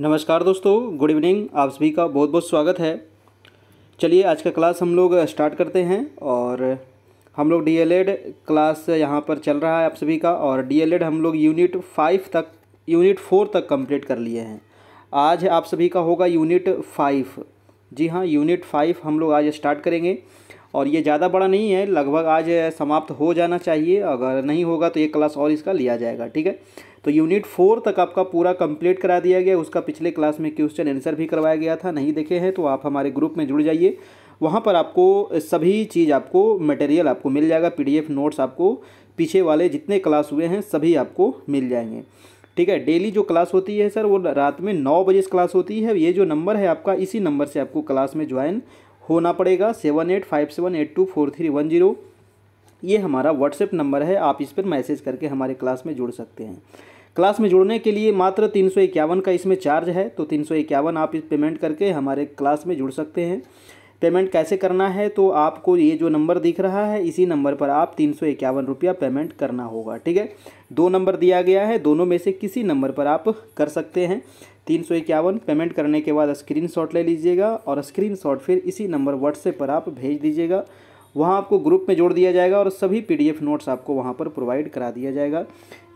नमस्कार दोस्तों good evening आप सभी का बहुत बहुत स्वागत है चलिए आज का क्लास हम लोग स्टार्ट करते हैं और हम लोग एड क्लास यहाँ पर चल रहा है आप सभी का और एड हम लोग यूनिट फाइव तक यूनिट फोर तक कंप्लीट कर लिए हैं आज आप सभी का होगा यूनिट फाइव जी हाँ यूनिट फाइव हम लोग आज स्टार्ट करेंगे और ये ज़्यादा बड़ा नहीं है लगभग आज समाप्त हो जाना चाहिए अगर नहीं होगा तो ये क्लास और इसका लिया जाएगा ठीक है तो यूनिट फोर तक आपका पूरा कंप्लीट करा दिया गया उसका पिछले क्लास में क्वेश्चन आंसर भी करवाया गया था नहीं देखे हैं तो आप हमारे ग्रुप में जुड़ जाइए वहाँ पर आपको सभी चीज़ आपको मटेरियल आपको मिल जाएगा पी नोट्स आपको पीछे वाले जितने क्लास हुए हैं सभी आपको मिल जाएंगे ठीक है डेली जो क्लास होती है सर वो रात में नौ बजे से क्लास होती है ये जो नंबर है आपका इसी नंबर से आपको क्लास में ज्वाइन होना पड़ेगा seven eight five seven eight two four three one zero ये हमारा व्हाट्सएप नंबर है आप इस पर मैसेज करके हमारे क्लास में जुड़ सकते हैं क्लास में जुड़ने के लिए मात्र तीन का इसमें चार्ज है तो तीन आप इस पेमेंट करके हमारे क्लास में जुड़ सकते हैं पेमेंट कैसे करना है तो आपको ये जो नंबर दिख रहा है इसी नंबर पर आप तीन सौ इक्यावन रुपया पेमेंट करना होगा ठीक है दो नंबर दिया गया है दोनों में से किसी नंबर पर आप कर सकते हैं तीन सौ इक्यावन पेमेंट करने के बाद स्क्रीनशॉट ले लीजिएगा और स्क्रीनशॉट फिर इसी नंबर व्हाट्सएप पर आप भेज दीजिएगा वहाँ आपको ग्रुप में जोड़ दिया जाएगा और सभी पी नोट्स आपको वहाँ पर प्रोवाइड करा दिया जाएगा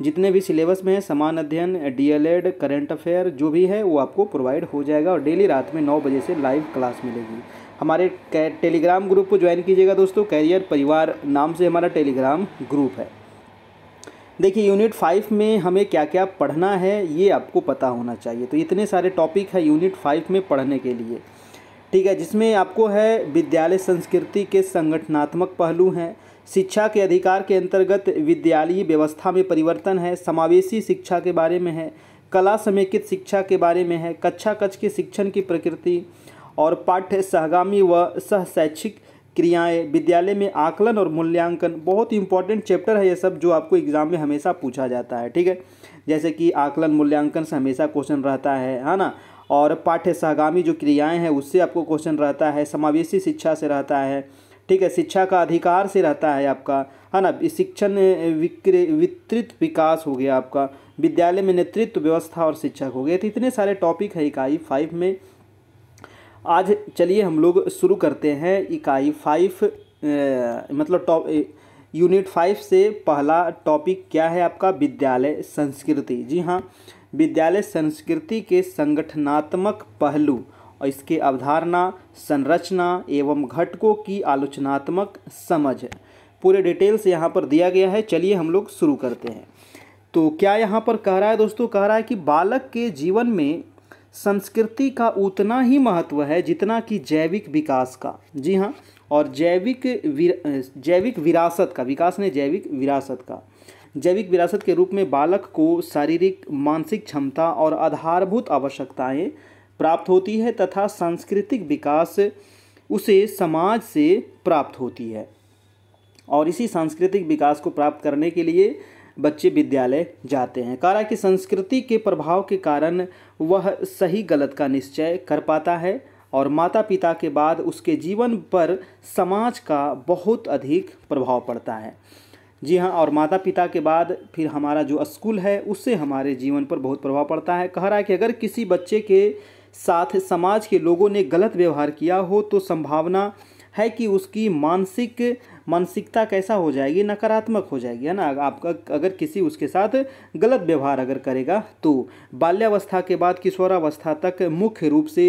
जितने भी सिलेबस में है समान अध्ययन डीएलएड करंट अफेयर जो भी है वो आपको प्रोवाइड हो जाएगा और डेली रात में नौ बजे से लाइव क्लास मिलेगी हमारे टेलीग्राम ग्रुप को ज्वाइन कीजिएगा दोस्तों कैरियर परिवार नाम से हमारा टेलीग्राम ग्रुप है देखिए यूनिट फाइव में हमें क्या क्या पढ़ना है ये आपको पता होना चाहिए तो इतने सारे टॉपिक है यूनिट फाइव में पढ़ने के लिए ठीक है जिसमें आपको है विद्यालय संस्कृति के संगठनात्मक पहलू हैं शिक्षा के अधिकार के अंतर्गत विद्यालयी व्यवस्था में परिवर्तन है समावेशी शिक्षा के बारे में है कला समेकित शिक्षा के बारे में है कक्षा कक्ष के शिक्षण की प्रकृति और पाठ्य सहगामी व सहशैक्षिक क्रियाएं विद्यालय में आकलन और मूल्यांकन बहुत ही इंपॉर्टेंट चैप्टर है ये सब जो आपको एग्ज़ाम में हमेशा पूछा जाता है ठीक है जैसे कि आकलन मूल्यांकन से हमेशा क्वेश्चन रहता है है ना और पाठ्य सहगामी जो क्रियाएं हैं उससे आपको क्वेश्चन रहता है समावेशी शिक्षा से रहता है ठीक है शिक्षा का अधिकार से रहता है आपका है ना शिक्षण वितरित विकास हो गया आपका विद्यालय में नेतृत्व व्यवस्था और शिक्षक हो गए तो इतने सारे टॉपिक है इकाई फाइव में आज चलिए हम लोग शुरू करते हैं इकाई फाइव मतलब टॉप यूनिट फाइव से पहला टॉपिक क्या है आपका विद्यालय संस्कृति जी हाँ विद्यालय संस्कृति के संगठनात्मक पहलू और इसके अवधारणा संरचना एवं घटकों की आलोचनात्मक समझ पूरे डिटेल्स यहाँ पर दिया गया है चलिए हम लोग शुरू करते हैं तो क्या यहाँ पर कह रहा है दोस्तों कह रहा है कि बालक के जीवन में संस्कृति का उतना ही महत्व है जितना कि जैविक विकास का जी हाँ और जैविक विर, जैविक विरासत का विकास ने जैविक विरासत का जैविक विरासत के रूप में बालक को शारीरिक मानसिक क्षमता और आधारभूत आवश्यकताएं प्राप्त होती है तथा सांस्कृतिक विकास उसे समाज से प्राप्त होती है और इसी सांस्कृतिक विकास को प्राप्त करने के लिए बच्चे विद्यालय जाते हैं कारा की संस्कृति के प्रभाव के कारण वह सही गलत का निश्चय कर पाता है और माता पिता के बाद उसके जीवन पर समाज का बहुत अधिक प्रभाव पड़ता है जी हाँ और माता पिता के बाद फिर हमारा जो स्कूल है उससे हमारे जीवन पर बहुत प्रभाव पड़ता है कह रहा है कि अगर किसी बच्चे के साथ समाज के लोगों ने गलत व्यवहार किया हो तो संभावना है कि उसकी मानसिक मानसिकता कैसा हो जाएगी नकारात्मक हो जाएगी है ना आपका अगर किसी उसके साथ गलत व्यवहार अगर करेगा तो बाल्यावस्था के बाद किशोरावस्था तक मुख्य रूप से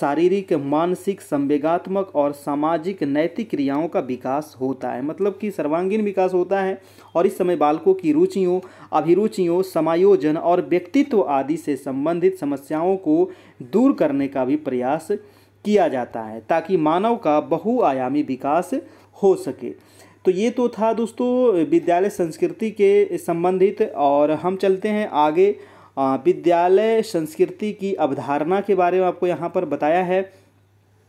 शारीरिक मानसिक संवेगात्मक और सामाजिक नैतिक क्रियाओं का विकास होता है मतलब कि सर्वांगीण विकास होता है और इस समय बालकों की रुचियों अभिरुचियों समायोजन और व्यक्तित्व आदि से संबंधित समस्याओं को दूर करने का भी प्रयास किया जाता है ताकि मानव का बहुआयामी विकास हो सके तो ये तो था दोस्तों विद्यालय संस्कृति के संबंधित और हम चलते हैं आगे विद्यालय संस्कृति की अवधारणा के बारे में आपको यहाँ पर बताया है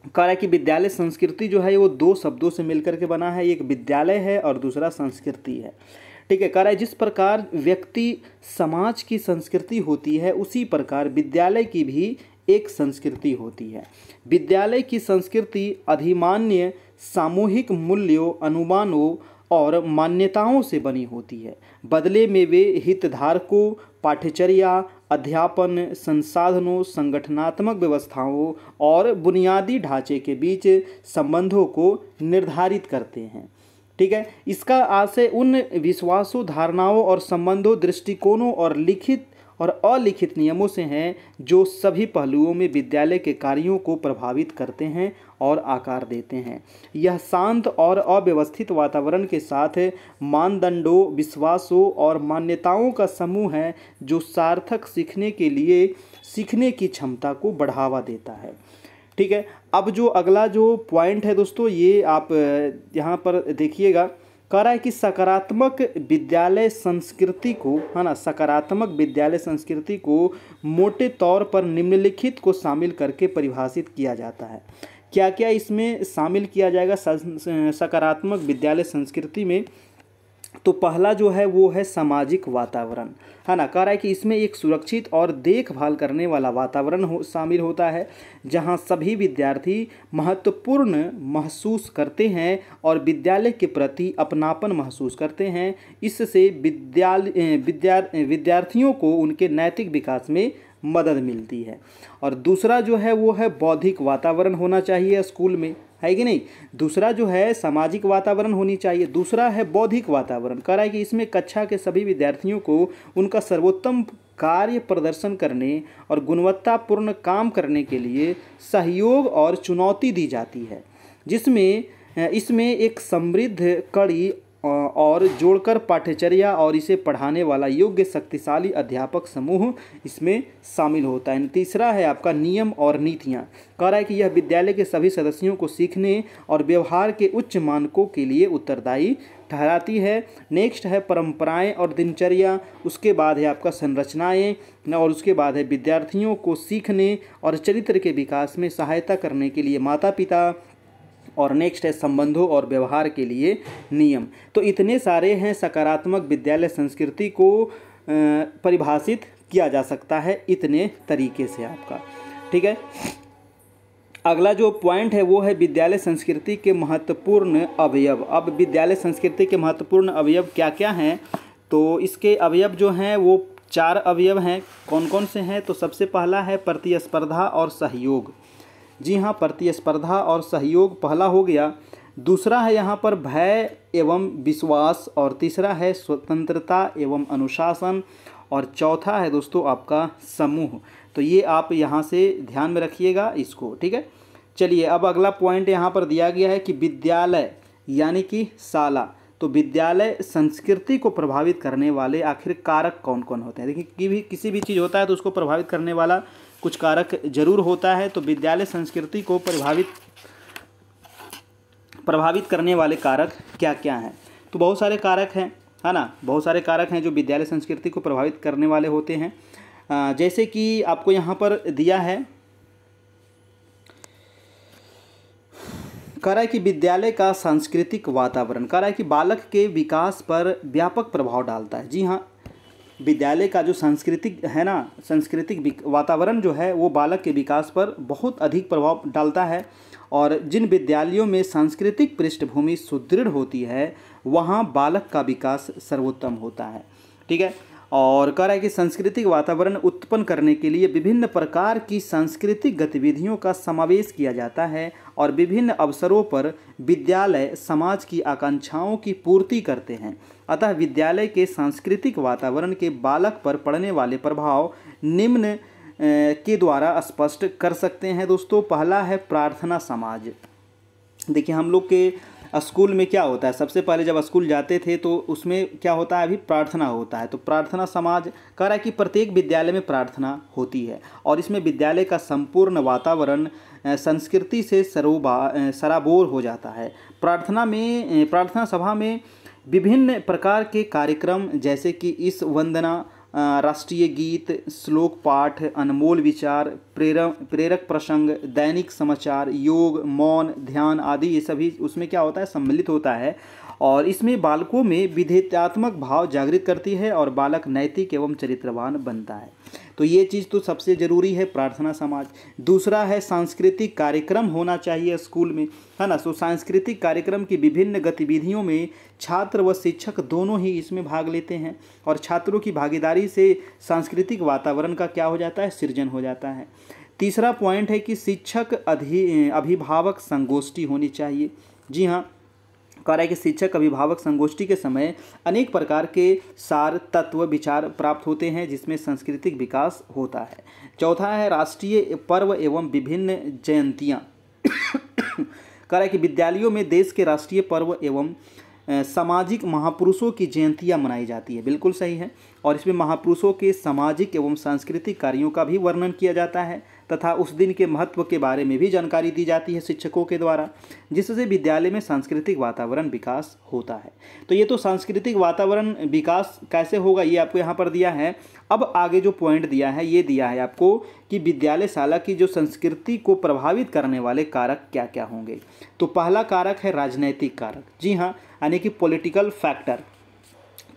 कह रहा है कि विद्यालय संस्कृति जो है वो दो शब्दों से मिलकर के बना है एक विद्यालय है और दूसरा संस्कृति है ठीक है कह रहा है जिस प्रकार व्यक्ति समाज की संस्कृति होती है उसी प्रकार विद्यालय की भी एक संस्कृति होती है विद्यालय की संस्कृति अधिमान्य सामूहिक मूल्यों अनुमानों और मान्यताओं से बनी होती है बदले में वे हितधारकों पाठ्यचर्या अध्यापन संसाधनों संगठनात्मक व्यवस्थाओं और बुनियादी ढांचे के बीच संबंधों को निर्धारित करते हैं ठीक है इसका आशय उन विश्वासों धारणाओं और संबंधों दृष्टिकोणों और लिखित और अलिखित नियमों से हैं जो सभी पहलुओं में विद्यालय के कार्यों को प्रभावित करते हैं और आकार देते हैं यह शांत और अव्यवस्थित वातावरण के साथ मानदंडों विश्वासों और मान्यताओं का समूह है जो सार्थक सीखने के लिए सीखने की क्षमता को बढ़ावा देता है ठीक है अब जो अगला जो पॉइंट है दोस्तों ये आप यहाँ पर देखिएगा कह रहा है कि सकारात्मक विद्यालय संस्कृति को है ना सकारात्मक विद्यालय संस्कृति को मोटे तौर पर निम्नलिखित को शामिल करके परिभाषित किया जाता है क्या क्या इसमें शामिल किया जाएगा सकारात्मक विद्यालय संस्कृति में तो पहला जो है वो है सामाजिक वातावरण है ना कह रहा है कि इसमें एक सुरक्षित और देखभाल करने वाला वातावरण हो शामिल होता है जहां सभी विद्यार्थी महत्वपूर्ण महसूस करते हैं और विद्यालय के प्रति अपनापन महसूस करते हैं इससे विद्यालय विद्यार विद्यार्थियों को उनके नैतिक विकास में मदद मिलती है और दूसरा जो है वो है बौद्धिक वातावरण होना चाहिए स्कूल में है कि नहीं दूसरा जो है सामाजिक वातावरण होनी चाहिए दूसरा है बौद्धिक वातावरण कह रहा है कि इसमें कक्षा के सभी विद्यार्थियों को उनका सर्वोत्तम कार्य प्रदर्शन करने और गुणवत्तापूर्ण काम करने के लिए सहयोग और चुनौती दी जाती है जिसमें इसमें एक समृद्ध कड़ी और जोड़कर पाठ्यचर्या और इसे पढ़ाने वाला योग्य शक्तिशाली अध्यापक समूह इसमें शामिल होता है तीसरा है आपका नियम और नीतियाँ कह रहा है कि यह विद्यालय के सभी सदस्यों को सीखने और व्यवहार के उच्च मानकों के लिए उत्तरदायी ठहराती है नेक्स्ट है परंपराएं और दिनचर्या उसके बाद है आपका संरचनाएं और उसके बाद है विद्यार्थियों को सीखने और चरित्र के विकास में सहायता करने के लिए माता पिता और नेक्स्ट है संबंधों और व्यवहार के लिए नियम तो इतने सारे हैं सकारात्मक विद्यालय संस्कृति को परिभाषित किया जा सकता है इतने तरीके से आपका ठीक है अगला जो पॉइंट है वो है विद्यालय संस्कृति के महत्वपूर्ण अवयव अब विद्यालय संस्कृति के महत्वपूर्ण अवयव क्या क्या हैं तो इसके अवयव जो हैं वो चार अवयव हैं कौन कौन से हैं तो सबसे पहला है प्रतिस्पर्धा और सहयोग जी हाँ प्रतिस्पर्धा और सहयोग पहला हो गया दूसरा है यहाँ पर भय एवं विश्वास और तीसरा है स्वतंत्रता एवं अनुशासन और चौथा है दोस्तों आपका समूह तो ये आप यहाँ से ध्यान में रखिएगा इसको ठीक है चलिए अब अगला पॉइंट यहाँ पर दिया गया है कि विद्यालय यानी कि शाला तो विद्यालय संस्कृति को प्रभावित करने वाले आखिर कारक कौन कौन होते हैं देखिए कि भी किसी भी चीज़ होता है तो उसको प्रभावित करने वाला कुछ कारक जरूर होता है तो विद्यालय संस्कृति को प्रभावित प्रभावित करने वाले कारक क्या क्या हैं तो बहुत सारे कारक हैं है ना बहुत सारे कारक हैं जो विद्यालय संस्कृति को प्रभावित करने वाले होते हैं जैसे कि आपको यहाँ पर दिया है कह रहा है कि विद्यालय का सांस्कृतिक वातावरण कह रहा है कि बालक के विकास पर व्यापक प्रभाव डालता है जी हाँ विद्यालय का जो सांस्कृतिक है ना सांस्कृतिक वातावरण जो है वो बालक के विकास पर बहुत अधिक प्रभाव डालता है और जिन विद्यालयों में सांस्कृतिक पृष्ठभूमि सुदृढ़ होती है वहाँ बालक का विकास सर्वोत्तम होता है ठीक है और कह रहा है कि सांस्कृतिक वातावरण उत्पन्न करने के लिए विभिन्न प्रकार की सांस्कृतिक गतिविधियों का समावेश किया जाता है और विभिन्न अवसरों पर विद्यालय समाज की आकांक्षाओं की पूर्ति करते हैं अतः विद्यालय के सांस्कृतिक वातावरण के बालक पर पड़ने वाले प्रभाव निम्न के द्वारा स्पष्ट कर सकते हैं दोस्तों पहला है प्रार्थना समाज देखिए हम लोग के स्कूल में क्या होता है सबसे पहले जब स्कूल जाते थे तो उसमें क्या होता है अभी प्रार्थना होता है तो प्रार्थना समाज कह रहा है कि प्रत्येक विद्यालय में प्रार्थना होती है और इसमें विद्यालय का संपूर्ण वातावरण संस्कृति से सरोबा सराबोर हो जाता है प्रार्थना में प्रार्थना सभा में विभिन्न प्रकार के कार्यक्रम जैसे कि इस वंदना राष्ट्रीय गीत श्लोक पाठ अनमोल विचार प्रेरक प्रेरक प्रसंग दैनिक समाचार योग मौन ध्यान आदि ये सभी उसमें क्या होता है सम्मिलित होता है और इसमें बालकों में विधेयतात्मक भाव जागृत करती है और बालक नैतिक एवं चरित्रवान बनता है तो ये चीज़ तो सबसे ज़रूरी है प्रार्थना समाज दूसरा है सांस्कृतिक कार्यक्रम होना चाहिए स्कूल में है ना सो तो सांस्कृतिक कार्यक्रम की विभिन्न गतिविधियों में छात्र व शिक्षक दोनों ही इसमें भाग लेते हैं और छात्रों की भागीदारी से सांस्कृतिक वातावरण का क्या हो जाता है सृजन हो जाता है तीसरा पॉइंट है कि शिक्षक अधि अभिभावक संगोष्ठी होनी चाहिए जी हाँ रहा है कि शिक्षक अभिभावक संगोष्ठी के समय अनेक प्रकार के सार तत्व विचार प्राप्त होते हैं जिसमें सांस्कृतिक विकास होता है चौथा है राष्ट्रीय पर्व एवं विभिन्न जयंतियाँ करा कि विद्यालयों में देश के राष्ट्रीय पर्व एवं सामाजिक महापुरुषों की जयंतियाँ मनाई जाती है बिल्कुल सही है और इसमें महापुरुषों के सामाजिक एवं सांस्कृतिक कार्यों का भी वर्णन किया जाता है तथा उस दिन के महत्व के बारे में भी जानकारी दी जाती है शिक्षकों के द्वारा जिससे विद्यालय में सांस्कृतिक वातावरण विकास होता है तो ये तो सांस्कृतिक वातावरण विकास कैसे होगा ये आपको यहाँ पर दिया है अब आगे जो पॉइंट दिया है ये दिया है आपको कि विद्यालयशाला की जो संस्कृति को प्रभावित करने वाले कारक क्या क्या होंगे तो पहला कारक है राजनैतिक कारक जी हाँ यानी कि पॉलिटिकल फैक्टर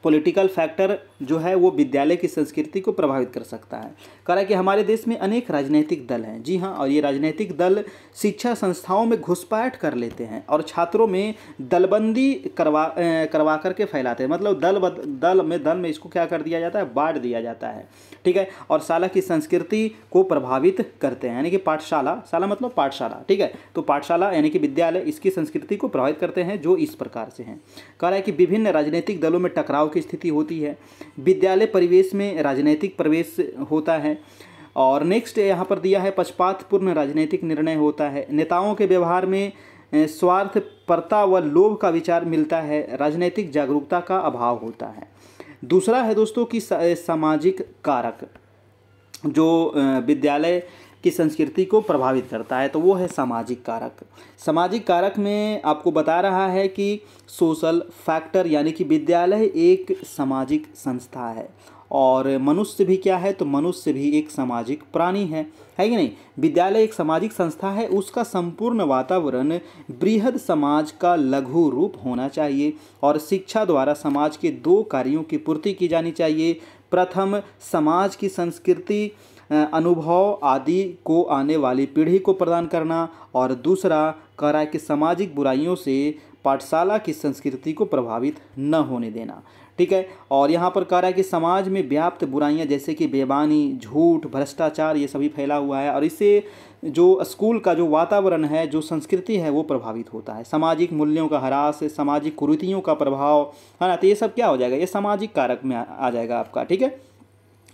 पॉलिटिकल फैक्टर जो है वो विद्यालय की संस्कृति को प्रभावित कर सकता है कह कि हमारे देश में अनेक राजनीतिक दल हैं जी हाँ और ये राजनीतिक दल शिक्षा संस्थाओं में घुसपैठ कर लेते हैं और छात्रों में दलबंदी करवा करवा करके फैलाते हैं मतलब दल दल में दल में इसको क्या कर दिया जाता है बांट दिया जाता है ठीक है और शाला की संस्कृति को प्रभावित करते हैं यानी कि पाठशाला शाला मतलब पाठशाला ठीक है तो पाठशाला यानी कि विद्यालय इसकी संस्कृति को प्रभावित करते हैं जो इस प्रकार से हैं कह रहा है कि विभिन्न राजनीतिक दलों में टकराव की स्थिति होती है विद्यालय परिवेश में राजनीतिक प्रवेश होता है और नेक्स्ट यहाँ पर दिया है पक्षपातपूर्ण राजनीतिक निर्णय होता है नेताओं के व्यवहार में स्वार्थ परता व लोभ का विचार मिलता है राजनीतिक जागरूकता का अभाव होता है दूसरा है दोस्तों कि सामाजिक कारक जो विद्यालय की संस्कृति को प्रभावित करता है तो वो है सामाजिक कारक सामाजिक कारक में आपको बता रहा है कि सोशल फैक्टर यानी कि विद्यालय एक सामाजिक संस्था है और मनुष्य भी क्या है तो मनुष्य भी एक सामाजिक प्राणी है है कि नहीं विद्यालय एक सामाजिक संस्था है उसका संपूर्ण वातावरण बृहद समाज का लघु रूप होना चाहिए और शिक्षा द्वारा समाज के दो कार्यों की पूर्ति की जानी चाहिए प्रथम समाज की संस्कृति अनुभव आदि को आने वाली पीढ़ी को प्रदान करना और दूसरा कह रहा है कि सामाजिक बुराइयों से पाठशाला की संस्कृति को प्रभावित न होने देना ठीक है और यहाँ पर कह रहा है कि समाज में व्याप्त बुराइयाँ जैसे कि बेबानी झूठ भ्रष्टाचार ये सभी फैला हुआ है और इससे जो स्कूल का जो वातावरण है जो संस्कृति है वो प्रभावित होता है सामाजिक मूल्यों का ह्रास सामाजिक कुरीतियों का प्रभाव है ना तो ये सब क्या हो जाएगा ये सामाजिक कारक में आ जाएगा आपका ठीक है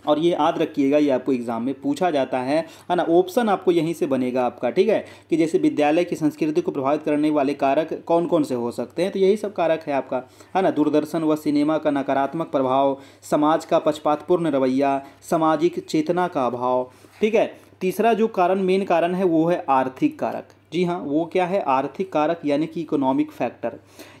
और ये याद रखिएगा ये आपको एग्ज़ाम में पूछा जाता है है ना ऑप्शन आपको यहीं से बनेगा आपका ठीक है कि जैसे विद्यालय की संस्कृति को प्रभावित करने वाले कारक कौन कौन से हो सकते हैं तो यही सब कारक है आपका है ना दूरदर्शन व सिनेमा का नकारात्मक प्रभाव समाज का पक्षपातपूर्ण रवैया सामाजिक चेतना का अभाव ठीक है तीसरा जो कारण मेन कारण है वो है आर्थिक कारक जी हाँ वो क्या है आर्थिक कारक यानी कि इकोनॉमिक फैक्टर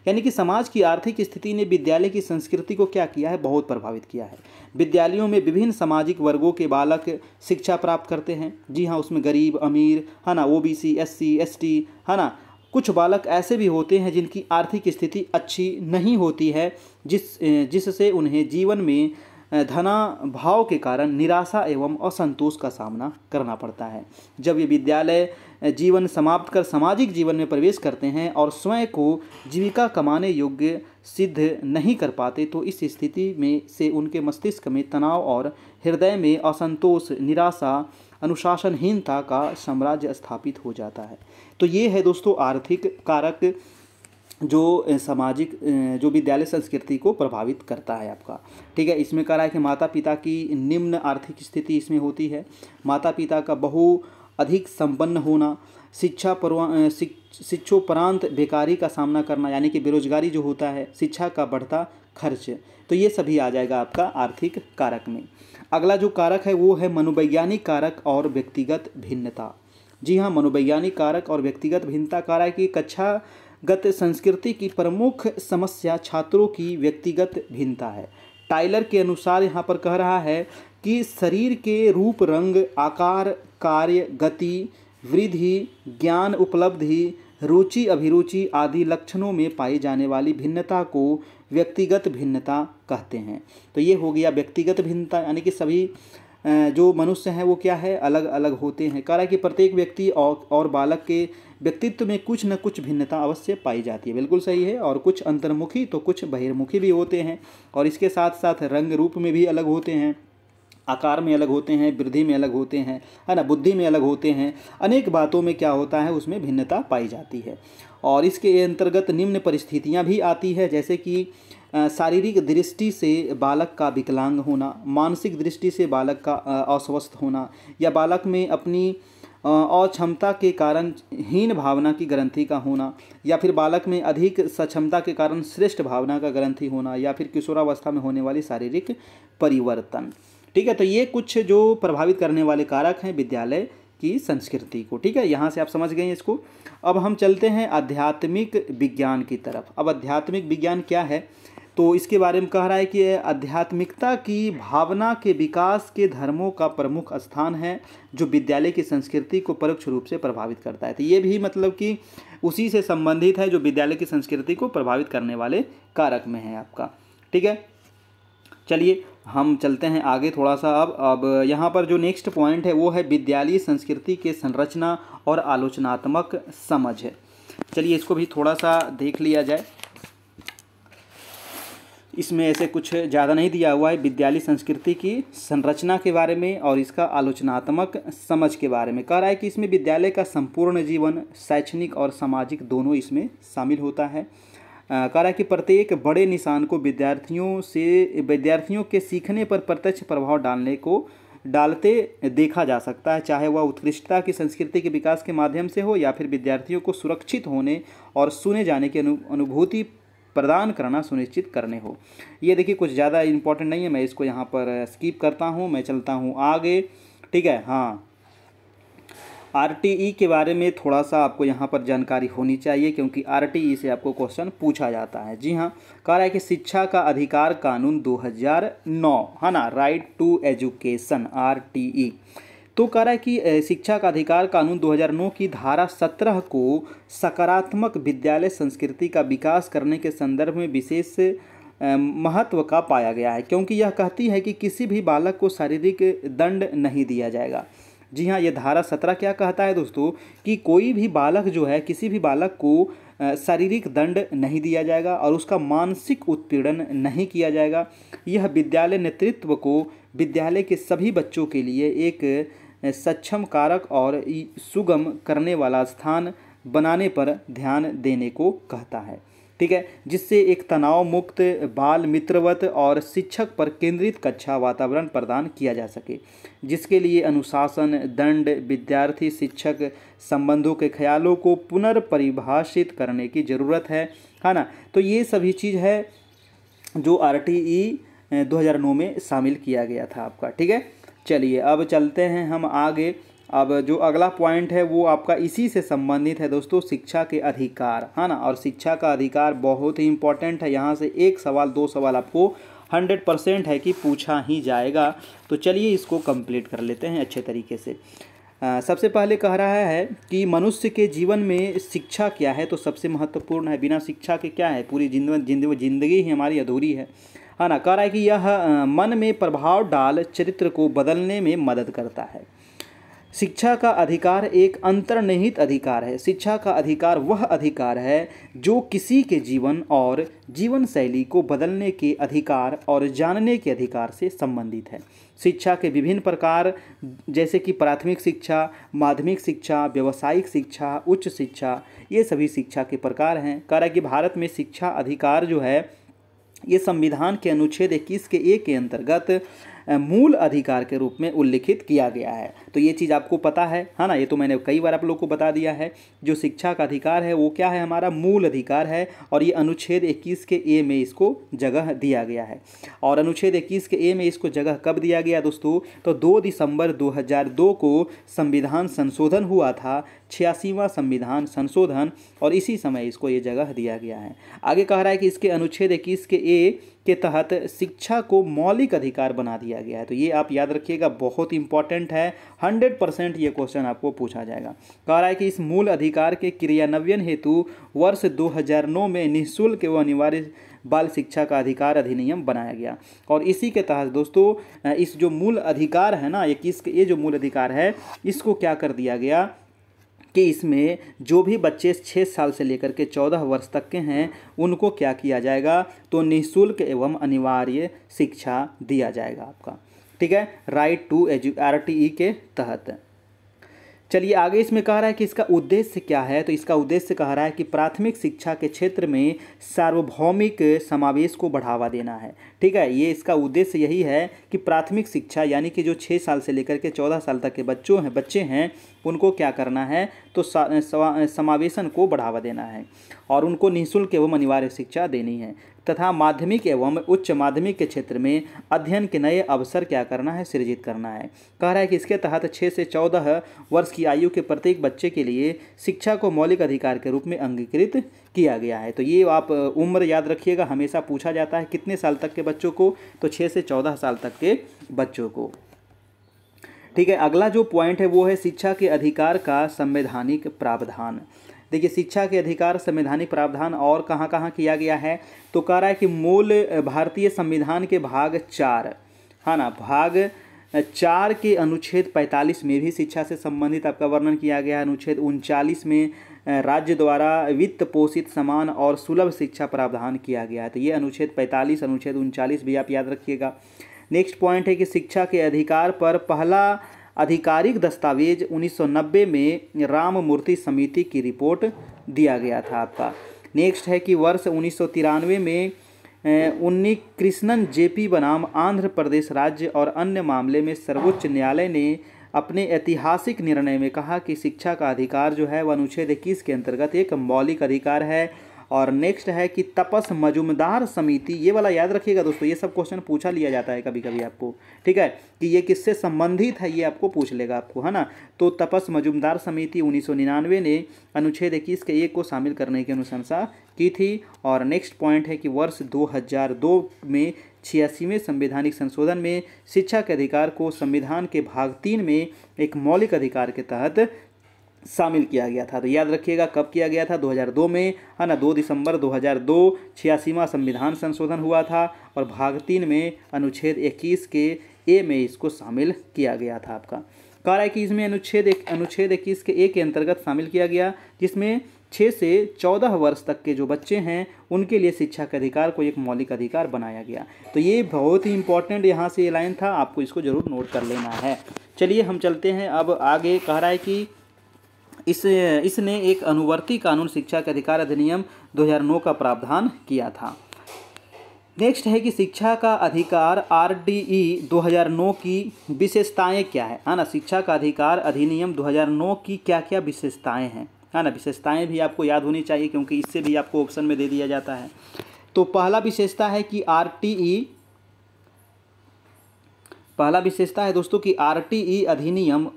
यानी कि समाज की आर्थिक स्थिति ने विद्यालय की संस्कृति को क्या किया है बहुत प्रभावित किया है विद्यालयों में विभिन्न सामाजिक वर्गों के बालक शिक्षा प्राप्त करते हैं जी हाँ उसमें गरीब अमीर है ना O B C S C S T है ना कुछ बालक ऐसे भी होते हैं जिनकी आर्थिक स्थिति अच्छी नहीं होती है जिस जिससे उन्हें जीवन में धना भाव के कारण निराशा एवं असंतोष का सामना करना पड़ता है जब ये विद्यालय जीवन समाप्त कर सामाजिक जीवन में प्रवेश करते हैं और स्वयं को जीविका कमाने योग्य सिद्ध नहीं कर पाते तो इस स्थिति में से उनके मस्तिष्क में तनाव और हृदय में असंतोष निराशा अनुशासनहीनता का साम्राज्य स्थापित हो जाता है तो ये है दोस्तों आर्थिक कारक जो सामाजिक जो विद्यालय संस्कृति को प्रभावित करता है आपका ठीक है इसमें कह रहा है कि माता पिता की निम्न आर्थिक स्थिति इसमें होती है माता पिता का बहु अधिक संपन्न होना शिक्षा पर शिक्षोपरांत बेकारी का सामना करना यानी कि बेरोजगारी जो होता है शिक्षा का बढ़ता खर्च तो ये सभी आ जाएगा आपका आर्थिक कारक में अगला जो कारक है वो है मनोवैज्ञानिक कारक और व्यक्तिगत भिन्नता जी हाँ मनोवैज्ञानिक कारक और व्यक्तिगत भिन्नता कारक की कक्षा गत संस्कृति की प्रमुख समस्या छात्रों की व्यक्तिगत भिन्नता है टाइलर के अनुसार यहाँ पर कह रहा है कि शरीर के रूप रंग आकार कार्य गति वृद्धि ज्ञान उपलब्धि रुचि अभिरुचि आदि लक्षणों में पाई जाने वाली भिन्नता को व्यक्तिगत भिन्नता कहते हैं तो ये हो गया व्यक्तिगत भिन्नता यानी कि सभी जो मनुष्य हैं वो क्या है अलग अलग होते हैं कह रहा है कि प्रत्येक व्यक्ति और, और बालक के व्यक्तित्व में कुछ न कुछ भिन्नता अवश्य पाई जाती है बिल्कुल सही है और कुछ अंतर्मुखी तो कुछ बहिर्मुखी भी होते हैं और इसके साथ साथ रंग रूप में भी अलग होते हैं आकार में अलग होते हैं वृद्धि में अलग होते हैं है ना बुद्धि में अलग होते हैं अनेक बातों में क्या होता है उसमें भिन्नता पाई जाती है और इसके अंतर्गत निम्न परिस्थितियाँ भी आती है जैसे कि शारीरिक दृष्टि से बालक का विकलांग होना मानसिक दृष्टि से बालक का अस्वस्थ होना या बालक में अपनी और क्षमता के कारण हीन भावना की ग्रंथि का होना या फिर बालक में अधिक सक्षमता के कारण श्रेष्ठ भावना का ग्रंथि होना या फिर किशोरावस्था में होने वाली शारीरिक परिवर्तन ठीक है तो ये कुछ जो प्रभावित करने वाले कारक हैं विद्यालय की संस्कृति को ठीक है यहाँ से आप समझ गए इसको अब हम चलते हैं आध्यात्मिक विज्ञान की तरफ अब आध्यात्मिक विज्ञान क्या है तो इसके बारे में कह रहा है कि आध्यात्मिकता की भावना के विकास के धर्मों का प्रमुख स्थान है जो विद्यालय की संस्कृति को परोक्ष रूप से प्रभावित करता है तो ये भी मतलब कि उसी से संबंधित है जो विद्यालय की संस्कृति को प्रभावित करने वाले कारक में है आपका ठीक है चलिए हम चलते हैं आगे थोड़ा सा अब अब यहाँ पर जो नेक्स्ट पॉइंट है वो है विद्यालय संस्कृति के संरचना और आलोचनात्मक समझ है चलिए इसको भी थोड़ा सा देख लिया जाए इसमें ऐसे कुछ ज़्यादा नहीं दिया हुआ है विद्यालय संस्कृति की संरचना के बारे में और इसका आलोचनात्मक समझ के बारे में कह रहा है कि इसमें विद्यालय का संपूर्ण जीवन शैक्षणिक और सामाजिक दोनों इसमें शामिल होता है कह रहा है कि प्रत्येक बड़े निशान को विद्यार्थियों से विद्यार्थियों के सीखने पर प्रत्यक्ष प्रभाव डालने को डालते देखा जा सकता है चाहे वह उत्कृष्टता की संस्कृति के विकास के माध्यम से हो या फिर विद्यार्थियों को सुरक्षित होने और सुने जाने की अनु अनुभूति प्रदान करना सुनिश्चित करने हो ये देखिए कुछ ज़्यादा इंपॉर्टेंट नहीं है मैं इसको यहाँ पर स्कीप करता हूँ मैं चलता हूँ आगे ठीक है हाँ आर e के बारे में थोड़ा सा आपको यहाँ पर जानकारी होनी चाहिए क्योंकि आर e से आपको क्वेश्चन पूछा जाता है जी हाँ कह रहा है कि शिक्षा का अधिकार कानून 2009 है ना राइट टू एजुकेशन आर तो कह रहा है कि शिक्षा का अधिकार कानून 2009 की धारा 17 को सकारात्मक विद्यालय संस्कृति का विकास करने के संदर्भ में विशेष महत्व का पाया गया है क्योंकि यह कहती है कि किसी भी बालक को शारीरिक दंड नहीं दिया जाएगा जी हाँ यह धारा सत्रह क्या कहता है दोस्तों कि कोई भी बालक जो है किसी भी बालक को शारीरिक दंड नहीं दिया जाएगा और उसका मानसिक उत्पीड़न नहीं किया जाएगा यह विद्यालय नेतृत्व को विद्यालय के सभी बच्चों के लिए एक सक्षम कारक और सुगम करने वाला स्थान बनाने पर ध्यान देने को कहता है ठीक है जिससे एक तनाव मुक्त बाल मित्रवत और शिक्षक पर केंद्रित कक्षा वातावरण प्रदान किया जा सके जिसके लिए अनुशासन दंड विद्यार्थी शिक्षक संबंधों के ख्यालों को पुनर्परिभाषित करने की ज़रूरत है है हाँ ना तो ये सभी चीज़ है जो आर टी ई 2009 में शामिल किया गया था आपका ठीक है चलिए अब चलते हैं हम आगे अब जो अगला पॉइंट है वो आपका इसी से संबंधित है दोस्तों शिक्षा के अधिकार है हाँ ना और शिक्षा का अधिकार बहुत ही इंपॉर्टेंट है यहाँ से एक सवाल दो सवाल आपको हंड्रेड परसेंट है कि पूछा ही जाएगा तो चलिए इसको कंप्लीट कर लेते हैं अच्छे तरीके से आ, सबसे पहले कह रहा है कि मनुष्य के जीवन में शिक्षा क्या है तो सबसे महत्वपूर्ण है बिना शिक्षा के क्या है पूरी जिंदगी ही हमारी अधूरी है है हाँ ना कह रहा है कि यह मन में प्रभाव डाल चरित्र को बदलने में मदद करता है शिक्षा का अधिकार एक अंतर्निहित अधिकार है शिक्षा का अधिकार वह अधिकार है जो किसी के जीवन और जीवन शैली को बदलने के अधिकार और जानने के अधिकार से संबंधित है शिक्षा के विभिन्न प्रकार जैसे कि प्राथमिक शिक्षा माध्यमिक शिक्षा व्यावसायिक शिक्षा उच्च शिक्षा ये सभी शिक्षा के प्रकार हैं कह रहा है कि भारत में शिक्षा अधिकार जो है ये संविधान के अनुच्छेद इक्कीस के ए के अंतर्गत मूल अधिकार के रूप में उल्लिखित किया गया है तो ये चीज़ आपको पता है हाँ ना ये तो मैंने कई बार आप लोग को बता दिया है जो शिक्षा का अधिकार है वो क्या है हमारा मूल अधिकार है और ये अनुच्छेद इक्कीस के ए में इसको जगह दिया गया है और अनुच्छेद इक्कीस के ए में इसको जगह कब दिया गया दोस्तों तो दो दिसंबर दो को संविधान संशोधन हुआ था छियासीवा संविधान संशोधन और इसी समय इसको ये जगह दिया गया है आगे कह रहा है कि इसके अनुच्छेद इक्कीस के ए के तहत शिक्षा को मौलिक अधिकार बना दिया गया है तो ये आप याद रखिएगा बहुत इंपॉर्टेंट है हंड्रेड परसेंट ये क्वेश्चन आपको पूछा जाएगा कह रहा है कि इस मूल अधिकार के क्रियान्वयन हेतु वर्ष 2009 में निःशुल्क एवं अनिवार्य बाल शिक्षा का अधिकार अधिनियम बनाया गया और इसी के तहत दोस्तों इस जो मूल अधिकार है ना ये ये जो मूल अधिकार है इसको क्या कर दिया गया कि इसमें जो भी बच्चे छः साल से लेकर के चौदह वर्ष तक के हैं उनको क्या किया जाएगा तो निःशुल्क एवं अनिवार्य शिक्षा दिया जाएगा आपका ठीक है right to edu R T E के तहत चलिए आगे इसमें कह रहा है कि इसका उद्देश्य क्या है तो इसका उद्देश्य कह रहा है कि प्राथमिक शिक्षा के क्षेत्र में सार्वभौमिक समावेश को बढ़ावा देना है ठीक है ये इसका उद्देश्य यही है कि प्राथमिक शिक्षा यानी कि जो छः साल से लेकर के चौदह साल तक के बच्चों हैं बच्चे हैं उनको क्या करना है तो समावेशन को बढ़ावा देना है और उनको निःशुल्क एवं अनिवार्य शिक्षा देनी है तथा माध्यमिक एवं उच्च माध्यमिक के क्षेत्र में अध्ययन के नए अवसर क्या करना है सृजित करना है कह रहा है कि इसके तहत छः से चौदह वर्ष की आयु के प्रत्येक बच्चे के लिए शिक्षा को मौलिक अधिकार के रूप में अंगीकृत किया गया है तो ये आप उम्र याद रखिएगा हमेशा पूछा जाता है कितने साल तक के बच्चों को तो छः से चौदह साल तक के बच्चों को ठीक है अगला जो पॉइंट है वो है शिक्षा के अधिकार का संवैधानिक प्रावधान देखिए शिक्षा के अधिकार संवैधानिक प्रावधान और कहाँ कहाँ किया गया है तो कह रहा है कि मूल भारतीय संविधान के भाग चार है हाँ ना भाग चार के अनुच्छेद पैंतालीस में भी शिक्षा से संबंधित आपका वर्णन किया गया है अनुच्छेद उनचालीस में राज्य द्वारा वित्त पोषित समान और सुलभ शिक्षा प्रावधान किया गया है तो ये अनुच्छेद पैंतालीस अनुच्छेद उनचालीस भी आप याद रखिएगा नेक्स्ट पॉइंट है कि शिक्षा के अधिकार पर पहला आधिकारिक दस्तावेज 1990 में राम मूर्ति समिति की रिपोर्ट दिया गया था आपका नेक्स्ट है कि वर्ष उन्नीस में उन्नी कृष्णन जेपी बनाम आंध्र प्रदेश राज्य और अन्य मामले में सर्वोच्च न्यायालय ने अपने ऐतिहासिक निर्णय में कहा कि शिक्षा का अधिकार जो है वह अनुच्छेद इक्कीस के अंतर्गत एक मौलिक अधिकार है और नेक्स्ट है कि तपस मजुमदार समिति ये वाला याद रखिएगा दोस्तों ये सब क्वेश्चन पूछा लिया जाता है कभी कभी आपको ठीक है कि ये किससे संबंधित है ये आपको पूछ लेगा आपको है ना तो तपस मजुमदार समिति उन्नीस ने अनुच्छेद इक्कीस के एक को शामिल करने की अनुशंसा की थी और नेक्स्ट पॉइंट है कि वर्ष दो में छियासीवें संवैधानिक संशोधन में शिक्षा के अधिकार को संविधान के भाग तीन में एक मौलिक अधिकार के तहत शामिल किया गया था तो याद रखिएगा कब किया गया था 2002 में है ना 2 दिसंबर 2002 छियासीवा संविधान संशोधन हुआ था और भाग तीन में अनुच्छेद 21 के ए में इसको शामिल किया गया था आपका कारा कि इसमें अनुच्छेद एक अनुच्छेद इक्कीस के ए के अंतर्गत शामिल किया गया जिसमें छः से चौदह वर्ष तक के जो बच्चे हैं उनके लिए शिक्षा के अधिकार को एक मौलिक अधिकार बनाया गया तो ये बहुत ही इंपॉर्टेंट यहाँ से ये लाइन था आपको इसको ज़रूर नोट कर लेना है चलिए हम चलते हैं अब आगे कह रहा है कि इस इसने एक अनुवर्ती कानून शिक्षा के अधिकार अधिनियम 2009 का प्रावधान किया था नेक्स्ट है कि शिक्षा का अधिकार आर 2009 की विशेषताएं क्या है है हाँ ना शिक्षा का अधिकार अधिनियम 2009 की क्या क्या विशेषताएं हैं है हाँ ना विशेषताएं भी आपको याद होनी चाहिए क्योंकि इससे भी आपको ऑप्शन में दे दिया जाता है तो पहला विशेषता है कि आर टी ई पहला विशेषता है दोस्तों कि आर टी ई अधिनियम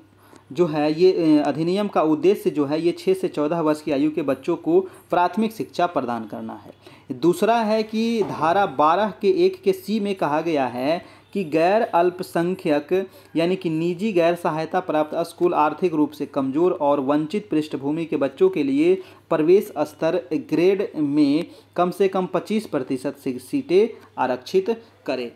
जो है ये अधिनियम का उद्देश्य जो है ये छः से चौदह वर्ष की आयु के बच्चों को प्राथमिक शिक्षा प्रदान करना है दूसरा है कि धारा बारह के एक के सी में कहा गया है कि गैर अल्पसंख्यक यानी कि निजी गैर सहायता प्राप्त स्कूल आर्थिक रूप से कमज़ोर और वंचित पृष्ठभूमि के बच्चों के लिए प्रवेश स्तर ग्रेड में कम से कम 25 प्रतिशत सीटें आरक्षित करें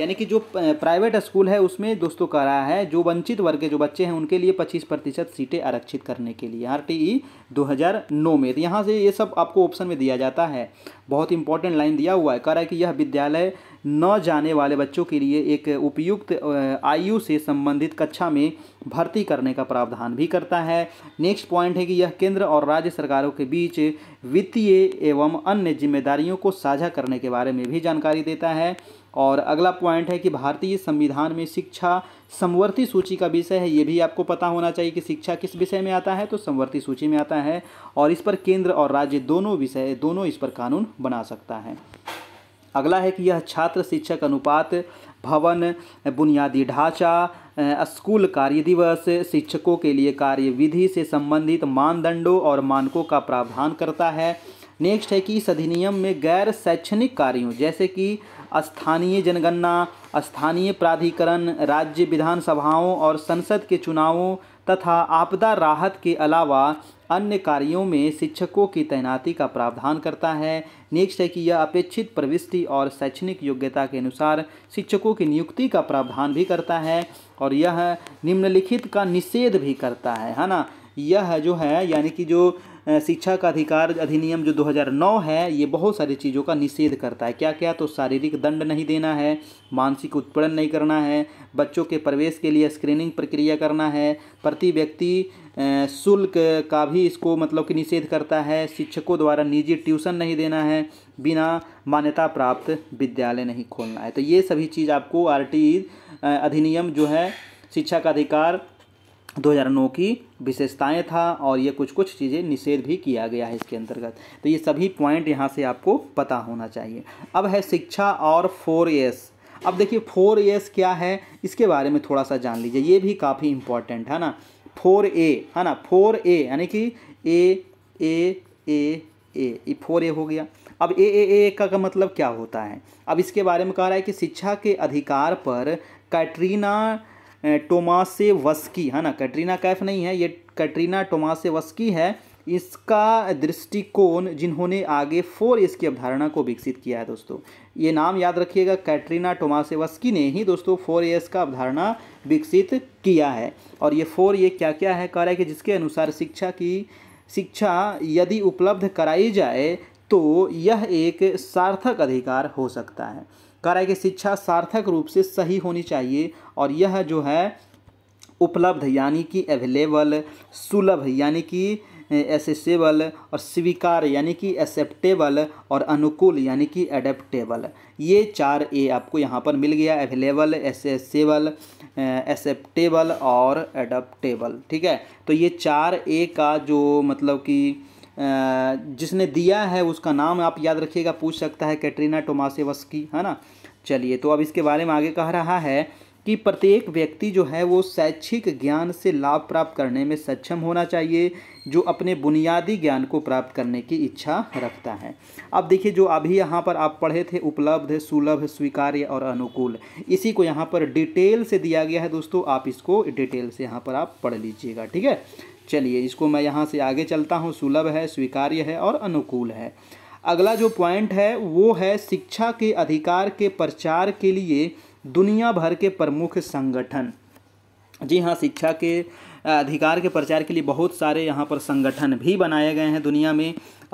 यानी कि जो प्राइवेट स्कूल है उसमें दोस्तों कह रहा है जो वंचित वर्ग के जो बच्चे हैं उनके लिए 25 प्रतिशत सीटें आरक्षित करने के लिए आर टी 2009 में तो यहाँ से ये सब आपको ऑप्शन में दिया जाता है बहुत इंपॉर्टेंट लाइन दिया हुआ है कह रहा है कि यह विद्यालय न जाने वाले बच्चों के लिए एक उपयुक्त आयु से संबंधित कक्षा में भर्ती करने का प्रावधान भी करता है नेक्स्ट पॉइंट है कि यह केंद्र और राज्य सरकारों के बीच वित्तीय एवं अन्य जिम्मेदारियों को साझा करने के बारे में भी जानकारी देता है और अगला पॉइंट है कि भारतीय संविधान में शिक्षा समवर्ती सूची का विषय है ये भी आपको पता होना चाहिए कि शिक्षा किस विषय में आता है तो समवर्ती सूची में आता है और इस पर केंद्र और राज्य दोनों विषय दोनों इस पर कानून बना सकता है अगला है कि यह छात्र शिक्षक अनुपात भवन बुनियादी ढांचा स्कूल कार्य दिवस शिक्षकों के लिए कार्य विधि से संबंधित मानदंडों और मानकों का प्रावधान करता है नेक्स्ट है कि इस अधिनियम में गैर शैक्षणिक कार्यों जैसे कि स्थानीय जनगणना स्थानीय प्राधिकरण राज्य विधानसभाओं और संसद के चुनावों तथा आपदा राहत के अलावा अन्य कार्यों में शिक्षकों की तैनाती का प्रावधान करता है नेक्स्ट है कि यह अपेक्षित प्रविष्टि और शैक्षणिक योग्यता के अनुसार शिक्षकों की नियुक्ति का प्रावधान भी करता है और यह निम्नलिखित का निषेध भी करता है है ना यह जो है यानी कि जो शिक्षा का अधिकार अधिनियम जो 2009 है ये बहुत सारी चीज़ों का निषेध करता है क्या क्या तो शारीरिक दंड नहीं देना है मानसिक उत्पीड़न नहीं करना है बच्चों के प्रवेश के लिए स्क्रीनिंग प्रक्रिया करना है प्रति व्यक्ति शुल्क का भी इसको मतलब कि निषेध करता है शिक्षकों द्वारा निजी ट्यूशन नहीं देना है बिना मान्यता प्राप्त विद्यालय नहीं खोलना है तो ये सभी चीज़ आपको आर अधिनियम जो है शिक्षा का अधिकार 2009 की विशेषताएं था और ये कुछ कुछ चीज़ें निषेध भी किया गया है इसके अंतर्गत तो ये सभी पॉइंट यहाँ से आपको पता होना चाहिए अब है शिक्षा और फोर एस अब देखिए फोर एस क्या है इसके बारे में थोड़ा सा जान लीजिए ये भी काफ़ी इम्पॉर्टेंट है ना फोर ए है ना फोर ए यानी कि ए ए ए ए फोर ए हो गया अब ए ए ए का, का मतलब क्या होता है अब इसके बारे में कह रहा है कि शिक्षा के अधिकार पर कैटरीना टोमासे वस्की है ना कैटरीना कैफ नहीं है ये कैटरीना टोमासे वस्की है इसका दृष्टिकोण जिन्होंने आगे फोर एस की अवधारणा को विकसित किया है दोस्तों ये नाम याद रखिएगा कैटरीना टोमासेवस्की ने ही दोस्तों फोर एस का अवधारणा विकसित किया है और ये फोर ये क्या क्या है कह रहा है कि जिसके अनुसार शिक्षा की शिक्षा यदि उपलब्ध कराई जाए तो यह एक सार्थक अधिकार हो सकता है कार्य की शिक्षा सार्थक रूप से सही होनी चाहिए और यह जो है उपलब्ध यानी कि अवेलेबल सुलभ यानी कि एसेसेबल और स्वीकार यानी कि एक्सेप्टेबल और अनुकूल यानी कि एडेप्टेबल ये चार ए आपको यहाँ पर मिल गया अवेलेबल एसेसेबल एक्सेप्टेबल और एडेप्टेबल ठीक है तो ये चार ए का जो मतलब कि जिसने दिया है उसका नाम आप याद रखिएगा पूछ सकता है कैटरीना टोमासेवस्की है ना चलिए तो अब इसके बारे में आगे कह रहा है कि प्रत्येक व्यक्ति जो है वो शैक्षिक ज्ञान से लाभ प्राप्त करने में सक्षम होना चाहिए जो अपने बुनियादी ज्ञान को प्राप्त करने की इच्छा रखता है अब देखिए जो अभी यहाँ पर आप पढ़े थे उपलब्ध सुलभ स्वीकार्य और अनुकूल इसी को यहाँ पर डिटेल से दिया गया है दोस्तों आप इसको डिटेल से यहाँ पर आप पढ़ लीजिएगा ठीक है चलिए इसको मैं यहाँ से आगे चलता हूँ सुलभ है स्वीकार्य है और अनुकूल है अगला जो पॉइंट है वो है शिक्षा के अधिकार के प्रचार के लिए दुनिया भर के प्रमुख संगठन जी हाँ शिक्षा के अधिकार के प्रचार के लिए बहुत सारे यहाँ पर संगठन भी बनाए गए हैं दुनिया में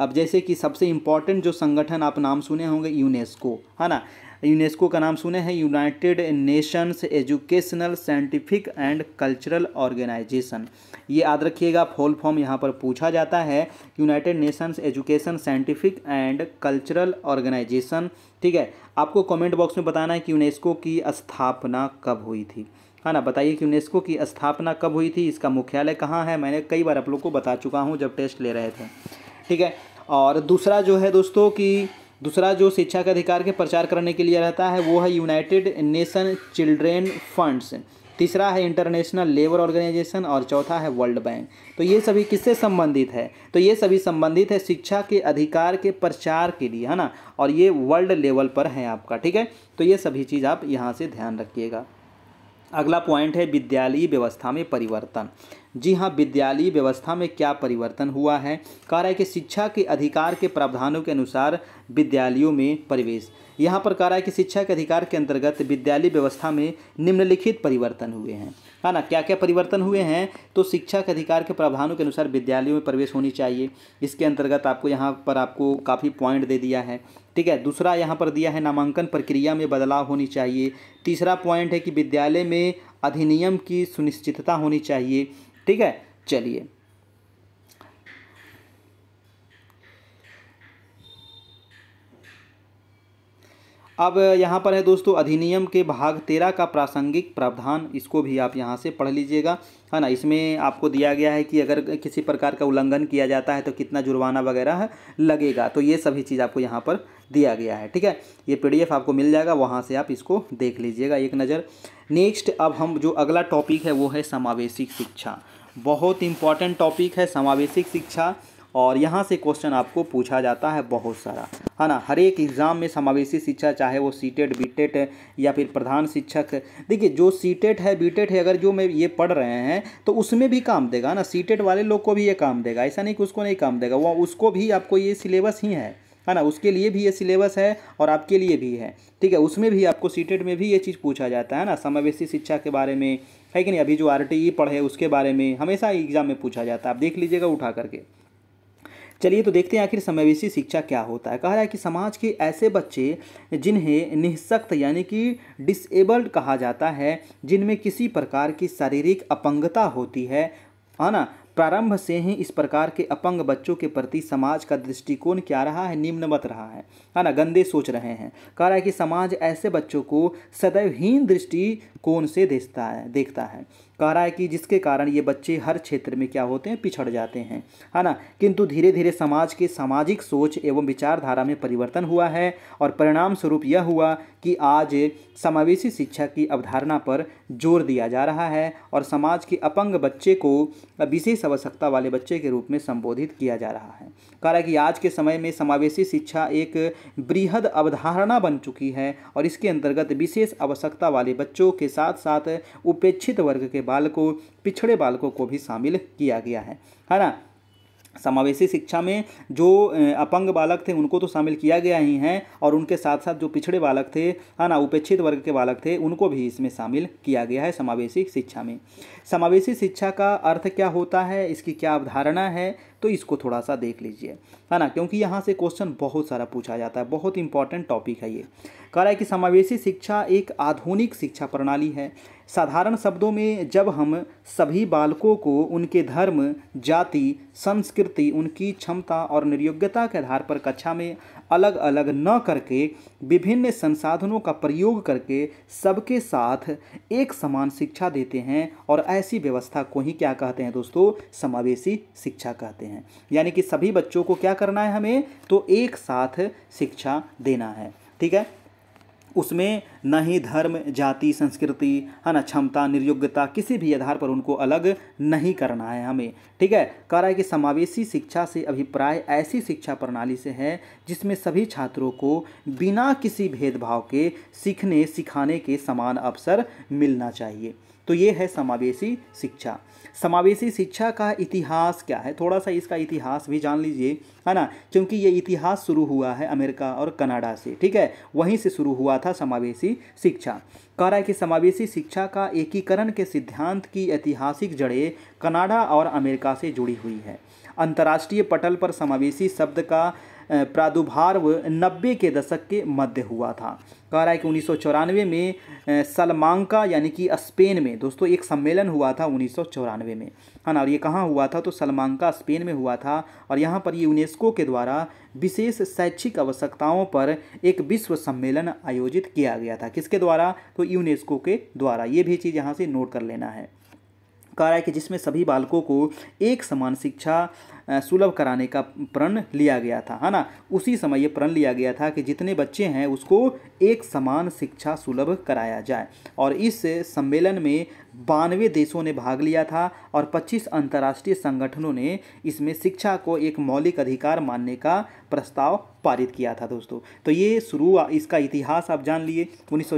अब जैसे कि सबसे इम्पॉर्टेंट जो संगठन आप नाम सुने होंगे यूनेस्को है ना यूनेस्को का नाम सुने हैं United Nations Educational Scientific and Cultural Organization ये याद रखिएगा फॉल फॉर्म यहाँ पर पूछा जाता है United Nations Education Scientific and Cultural Organization ठीक है आपको कमेंट बॉक्स में बताना है कि यूनेस्को की स्थापना कब हुई थी है हाँ ना बताइए कि यूनेस्को की स्थापना कब हुई थी इसका मुख्यालय कहाँ है मैंने कई बार आप लोग को बता चुका हूँ जब टेस्ट ले रहे थे ठीक है और दूसरा जो है दोस्तों कि दूसरा जो शिक्षा के अधिकार के प्रचार करने के लिए रहता है वो है यूनाइटेड नेशन चिल्ड्रेन फंड्स तीसरा है इंटरनेशनल लेबर ऑर्गेनाइजेशन और चौथा है वर्ल्ड बैंक तो ये सभी किससे संबंधित है तो ये सभी संबंधित है शिक्षा के अधिकार के प्रचार के लिए है ना और ये वर्ल्ड लेवल पर है आपका ठीक है तो ये सभी चीज़ आप यहाँ से ध्यान रखिएगा अगला पॉइंट है विद्यालयी व्यवस्था में परिवर्तन जी हाँ विद्यालय व्यवस्था में क्या परिवर्तन हुआ है कह रहा है कि शिक्षा के अधिकार के प्रावधानों के अनुसार विद्यालयों में प्रवेश यहाँ पर कह रहा है कि शिक्षा के अधिकार के अंतर्गत विद्यालय व्यवस्था में निम्नलिखित परिवर्तन हुए हैं है ना क्या क्या परिवर्तन हुए हैं तो शिक्षा के अधिकार के प्रावधानों के अनुसार विद्यालयों में प्रवेश होनी चाहिए इसके अंतर्गत आपको यहाँ पर आपको काफ़ी पॉइंट दे दिया है ठीक है दूसरा यहाँ पर दिया है नामांकन प्रक्रिया में बदलाव होनी चाहिए तीसरा पॉइंट है कि विद्यालय में अधिनियम की सुनिश्चितता होनी चाहिए ठीक है चलिए अब यहाँ पर है दोस्तों अधिनियम के भाग तेरह का प्रासंगिक प्रावधान इसको भी आप यहाँ से पढ़ लीजिएगा है ना इसमें आपको दिया गया है कि अगर किसी प्रकार का उल्लंघन किया जाता है तो कितना जुर्माना वगैरह लगेगा तो ये सभी चीज़ आपको यहाँ पर दिया गया है ठीक है ये पीडीएफ आपको मिल जाएगा वहाँ से आप इसको देख लीजिएगा एक नज़र नेक्स्ट अब हम जो अगला टॉपिक है वो है समावेशिक शिक्षा बहुत इंपॉर्टेंट टॉपिक है समावेशिक शिक्षा और यहाँ से क्वेश्चन आपको पूछा जाता है बहुत सारा है ना हर एक एग्ज़ाम में समावेशी शिक्षा चाहे वो सीटेट बीटेट e e या फिर प्रधान शिक्षक देखिए जो सीटेट e है बीटेट है अगर जो मैं ये पढ़ रहे हैं तो उसमें भी काम देगा ना सीटेट वाले लोग को भी ये काम देगा ऐसा नहीं कि उसको नहीं काम देगा वो उसको भी आपको ये सिलेबस ही है है ना उसके लिए भी ये सिलेबस है और आपके लिए भी है ठीक है उसमें भी आपको सीटेट में भी ये चीज़ पूछा जाता है ना समावेशी शिक्षा के बारे में है कि नहीं अभी जो आर टी e पढ़े उसके बारे में हमेशा एग्जाम में पूछा जाता है आप देख लीजिएगा उठा करके चलिए तो देखते हैं आखिर समावेशी शिक्षा क्या होता है कहा जाए कि समाज के ऐसे बच्चे जिन्हें निःशक्त यानी कि डिसेबल्ड कहा जाता है जिनमें किसी प्रकार की शारीरिक अपंगता होती है है ना प्रारंभ से ही इस प्रकार के अपंग बच्चों के प्रति समाज का दृष्टिकोण क्या रहा है निम्नवत रहा है है ना गंदे सोच रहे हैं कह रहा है कि समाज ऐसे बच्चों को सदैव हीन दृष्टिकोण से देखता है देखता है कह रहा है कि जिसके कारण ये बच्चे हर क्षेत्र में क्या होते हैं पिछड़ जाते हैं है ना किंतु धीरे धीरे समाज के सामाजिक सोच एवं विचारधारा में परिवर्तन हुआ है और परिणाम स्वरूप यह हुआ कि आज समावेशी शिक्षा की अवधारणा पर जोर दिया जा रहा है और समाज के अपंग बच्चे को विशेष आवश्यकता वाले बच्चे के रूप में संबोधित किया जा रहा है कह रहा है कि आज के समय में समावेशी शिक्षा एक बृहद अवधारणा बन चुकी है और इसके अंतर्गत विशेष आवश्यकता वाले बच्चों के साथ साथ उपेक्षित वर्ग के बालकों पिछड़े बालकों को भी शामिल किया गया है है ना समावेशी शिक्षा में जो अपंग बालक थे उनको तो शामिल किया गया ही है और उनके साथ साथ जो पिछड़े बालक थे है ना उपेक्षित वर्ग के बालक थे उनको भी इसमें शामिल किया गया है समावेशी शिक्षा में समावेशी शिक्षा का अर्थ क्या होता है इसकी क्या अवधारणा है तो इसको थोड़ा सा देख लीजिए है ना क्योंकि यहाँ से क्वेश्चन बहुत सारा पूछा जाता है बहुत इंपॉर्टेंट टॉपिक है ये कह रहा है कि समावेशी शिक्षा एक आधुनिक शिक्षा प्रणाली है साधारण शब्दों में जब हम सभी बालकों को उनके धर्म जाति संस्कृति उनकी क्षमता और निर्योग्यता के आधार पर कक्षा में अलग अलग न करके विभिन्न संसाधनों का प्रयोग करके सबके साथ एक समान शिक्षा देते हैं और ऐसी व्यवस्था को ही क्या कहते हैं दोस्तों समावेशी शिक्षा कहते हैं यानी कि सभी बच्चों को क्या करना है हमें तो एक साथ शिक्षा देना है ठीक है उसमें न ही धर्म जाति संस्कृति है ना क्षमता निर्योग्यता किसी भी आधार पर उनको अलग नहीं करना है हमें ठीक है कह रहा है कि समावेशी शिक्षा से अभिप्राय ऐसी शिक्षा प्रणाली से है जिसमें सभी छात्रों को बिना किसी भेदभाव के सीखने सिखाने के समान अवसर मिलना चाहिए तो ये है समावेशी शिक्षा समावेशी शिक्षा का इतिहास क्या है थोड़ा सा इसका इतिहास भी जान लीजिए है ना क्योंकि ये इतिहास शुरू हुआ है अमेरिका और कनाडा से ठीक है वहीं से शुरू हुआ था समावेशी शिक्षा कह रहा है कि समावेशी शिक्षा का एकीकरण के सिद्धांत की ऐतिहासिक जड़ें कनाडा और अमेरिका से जुड़ी हुई है अंतर्राष्ट्रीय पटल पर समावेशी शब्द का प्रादुर्भाव नब्बे के दशक के मध्य हुआ था कह रहा है कि उन्नीस में सलमांका यानी कि स्पेन में दोस्तों एक सम्मेलन हुआ था उन्नीस में है हाँ ना और ये कहाँ हुआ था तो सलमांका स्पेन में हुआ था और यहाँ पर ये यूनेस्को के द्वारा विशेष शैक्षिक आवश्यकताओं पर एक विश्व सम्मेलन आयोजित किया गया था किसके द्वारा तो यूनेस्को के द्वारा ये भी चीज़ यहाँ से नोट कर लेना है कार्य के जिसमें सभी बालकों को एक समान शिक्षा सुलभ कराने का प्रण लिया गया था है ना उसी समय ये प्रण लिया गया था कि जितने बच्चे हैं उसको एक समान शिक्षा सुलभ कराया जाए और इस सम्मेलन में बानवे देशों ने भाग लिया था और 25 अंतर्राष्ट्रीय संगठनों ने इसमें शिक्षा को एक मौलिक अधिकार मानने का प्रस्ताव पारित किया था दोस्तों तो ये शुरू इसका इतिहास आप जान लिए उन्नीस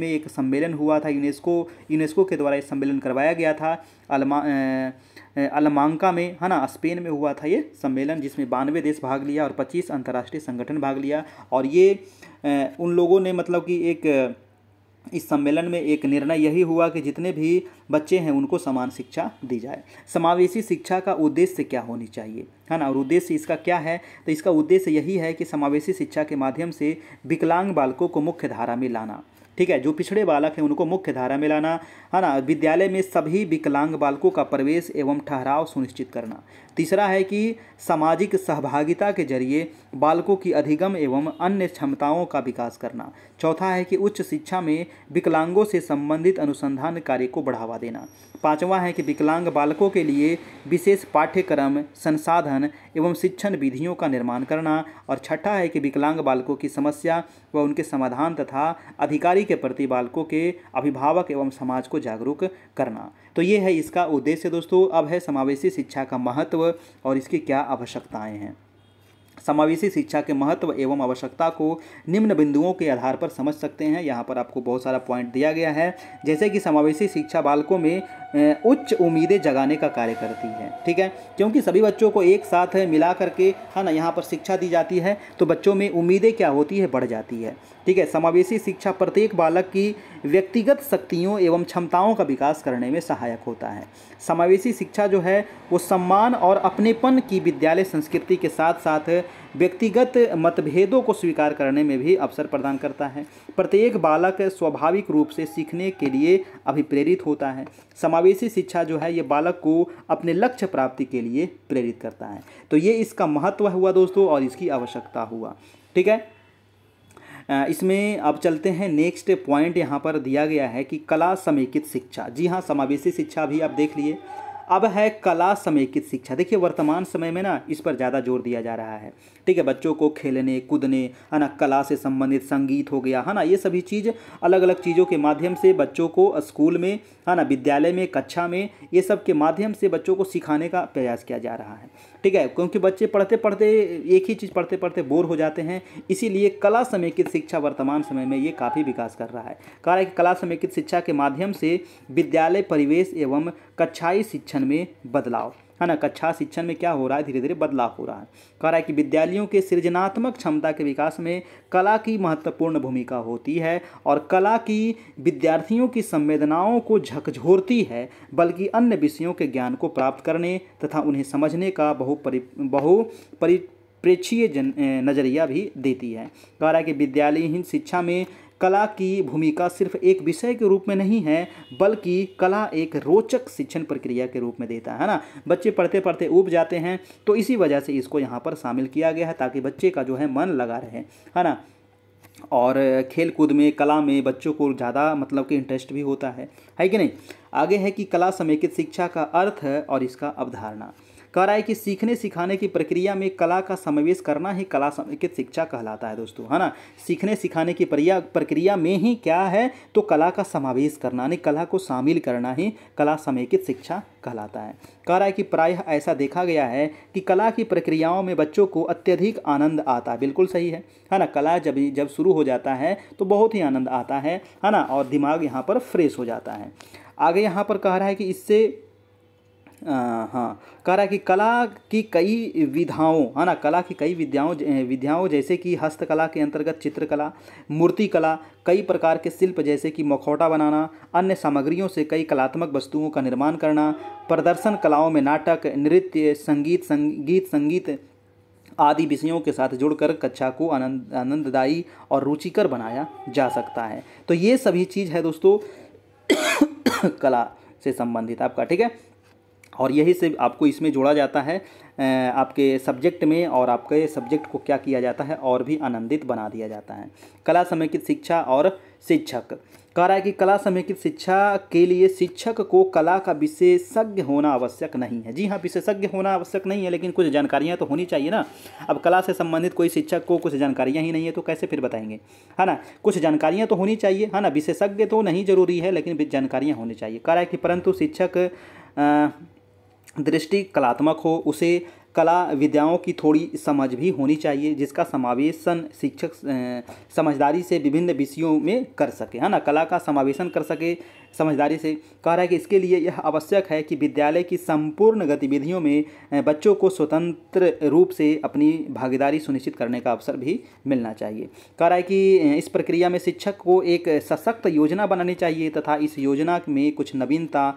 में एक सम्मेलन हुआ था यूनेस्को यूनेस्को के द्वारा ये सम्मेलन करवाया गया था अलमा अलमांका में है ना स्पेन में हुआ था ये सम्मेलन जिसमें बानवे देश भाग लिया और 25 अंतर्राष्ट्रीय संगठन भाग लिया और ये उन लोगों ने मतलब कि एक इस सम्मेलन में एक निर्णय यही हुआ कि जितने भी बच्चे हैं उनको समान शिक्षा दी जाए समावेशी शिक्षा का उद्देश्य क्या होनी चाहिए है ना और उद्देश्य इसका क्या है तो इसका उद्देश्य यही है कि समावेशी शिक्षा के माध्यम से विकलांग बालकों को मुख्य धारा में लाना ठीक है जो पिछड़े बालक हैं उनको मुख्य धारा में लाना है ना विद्यालय में सभी विकलांग बालकों का प्रवेश एवं ठहराव सुनिश्चित करना तीसरा है कि सामाजिक सहभागिता के जरिए बालकों की अधिगम एवं अन्य क्षमताओं का विकास करना चौथा है कि उच्च शिक्षा में विकलांगों से संबंधित अनुसंधान कार्य को बढ़ावा देना पांचवा है कि विकलांग बालकों के लिए विशेष पाठ्यक्रम संसाधन एवं शिक्षण विधियों का निर्माण करना और छठा है कि विकलांग बालकों की समस्या व उनके समाधान तथा अधिकारी के प्रति बालकों के अभिभावक एवं समाज को जागरूक करना तो ये है इसका उद्देश्य दोस्तों अब है समावेशी शिक्षा का महत्व और इसकी क्या आवश्यकताएं हैं समावेशी शिक्षा के महत्व एवं आवश्यकता को निम्न बिंदुओं के आधार पर समझ सकते हैं यहाँ पर आपको बहुत सारा पॉइंट दिया गया है जैसे कि समावेशी शिक्षा बालकों में उच्च उम्मीदें जगाने का कार्य करती है ठीक है क्योंकि सभी बच्चों को एक साथ मिला करके है ना यहाँ पर शिक्षा दी जाती है तो बच्चों में उम्मीदें क्या होती है बढ़ जाती है ठीक है समावेशी शिक्षा प्रत्येक बालक की व्यक्तिगत शक्तियों एवं क्षमताओं का विकास करने में सहायक होता है समावेशी शिक्षा जो है वो सम्मान और अपनेपन की विद्यालय संस्कृति के साथ साथ व्यक्तिगत मतभेदों को स्वीकार करने में भी अवसर प्रदान करता है प्रत्येक बालक स्वाभाविक रूप से सीखने के लिए अभिप्रेरित होता है समावेशी शिक्षा जो है ये बालक को अपने लक्ष्य प्राप्ति के लिए प्रेरित करता है तो ये इसका महत्व हुआ दोस्तों और इसकी आवश्यकता हुआ ठीक है इसमें अब चलते हैं नेक्स्ट पॉइंट यहाँ पर दिया गया है कि कला समेकित शिक्षा जी हाँ समावेशी शिक्षा भी आप देख लिए अब है कला समेकित शिक्षा देखिए वर्तमान समय में ना इस पर ज़्यादा जोर दिया जा रहा है ठीक है बच्चों को खेलने कूदने है ना कला से संबंधित संगीत हो गया है ना ये सभी चीज़ अलग अलग चीज़ों के माध्यम से बच्चों को स्कूल में है ना विद्यालय में कक्षा में ये सब के माध्यम से बच्चों को सिखाने का प्रयास किया जा रहा है ठीक है क्योंकि बच्चे पढ़ते पढ़ते एक ही चीज़ पढ़ते पढ़ते बोर हो जाते हैं इसीलिए कला समेकित शिक्षा वर्तमान समय में ये काफ़ी विकास कर रहा है कहा कि कला समेकित शिक्षा के माध्यम से विद्यालय परिवेश एवं कक्षाई शिक्षण में बदलाव है ना कक्षा शिक्षण में क्या हो रहा है धीरे धीरे बदलाव हो रहा है कह रहा है कि विद्यालयों के सृजनात्मक क्षमता के विकास में कला की महत्वपूर्ण भूमिका होती है और कला की विद्यार्थियों की संवेदनाओं को झकझोरती है बल्कि अन्य विषयों के ज्ञान को प्राप्त करने तथा उन्हें समझने का बहुपरि बहुपरि प्रेक्षीय नज़रिया भी देती है कह रहा है कि विद्यालयहीन शिक्षा में कला की भूमिका सिर्फ एक विषय के रूप में नहीं है बल्कि कला एक रोचक शिक्षण प्रक्रिया के रूप में देता है ना बच्चे पढ़ते पढ़ते उब जाते हैं तो इसी वजह से इसको यहाँ पर शामिल किया गया है ताकि बच्चे का जो है मन लगा रहे है ना और खेल कूद में कला में बच्चों को ज़्यादा मतलब कि इंटरेस्ट भी होता है है कि नहीं आगे है कि कला समेकित शिक्षा का अर्थ है और इसका अवधारणा कह रहा है कि सीखने सिखाने की प्रक्रिया में कला का समावेश करना ही कला समेकित शिक्षा कहलाता है दोस्तों है ना सीखने सिखाने की प्रक्रिया में ही क्या है तो कला का समावेश करना यानी कला को शामिल करना ही कला समेकित शिक्षा कहलाता है कह रहा है कि प्रायः ऐसा देखा गया है कि कला की प्रक्रियाओं में बच्चों को अत्यधिक आनंद आता है बिल्कुल सही है है ना कला जब जब शुरू हो जाता है तो बहुत ही आनंद आता है है ना और दिमाग यहाँ पर फ्रेश हो जाता है आगे यहाँ पर कह रहा है कि इससे हाँ कह रहा है कि कला की कई विधाओं है ना कला की कई विद्याओं विद्याओं जैसे कि हस्तकला के अंतर्गत चित्रकला मूर्ति कला कई प्रकार के शिल्प जैसे कि मखौटा बनाना अन्य सामग्रियों से कई कलात्मक वस्तुओं का निर्माण करना प्रदर्शन कलाओं में नाटक नृत्य संगीत संगीत संगीत आदि विषयों के साथ जुड़कर कक्षा को आनंद आनंददायी और रुचिकर बनाया जा सकता है तो ये सभी चीज़ है दोस्तों कला से संबंधित आपका ठीक है और यही से आपको इसमें जोड़ा जाता है आपके सब्जेक्ट में और आपके सब्जेक्ट को क्या किया जाता है और भी आनंदित बना दिया जाता है कला समेकित शिक्षा और शिक्षक कह रहा है कि कला समेकित शिक्षा के लिए शिक्षक को कला का विशेषज्ञ होना आवश्यक नहीं है जी हाँ विशेषज्ञ होना आवश्यक नहीं है लेकिन कुछ जानकारियाँ तो होनी चाहिए ना अब कला से संबंधित कोई शिक्षक को कुछ जानकारियाँ ही नहीं है तो कैसे फिर बताएंगे है ना कुछ जानकारियाँ तो होनी चाहिए है ना विशेषज्ञ तो नहीं जरूरी है लेकिन जानकारियाँ होनी चाहिए कह रहा है कि परंतु शिक्षक दृष्टि कलात्मक हो उसे कला विद्याओं की थोड़ी समझ भी होनी चाहिए जिसका समावेशन शिक्षक समझदारी से विभिन्न विषयों में कर सके है ना कला का समावेशन कर सके समझदारी से कह रहा है कि इसके लिए यह आवश्यक है कि विद्यालय की संपूर्ण गतिविधियों में बच्चों को स्वतंत्र रूप से अपनी भागीदारी सुनिश्चित करने का अवसर भी मिलना चाहिए कह रहा है कि इस प्रक्रिया में शिक्षक को एक सशक्त योजना बनानी चाहिए तथा इस योजना में कुछ नवीनता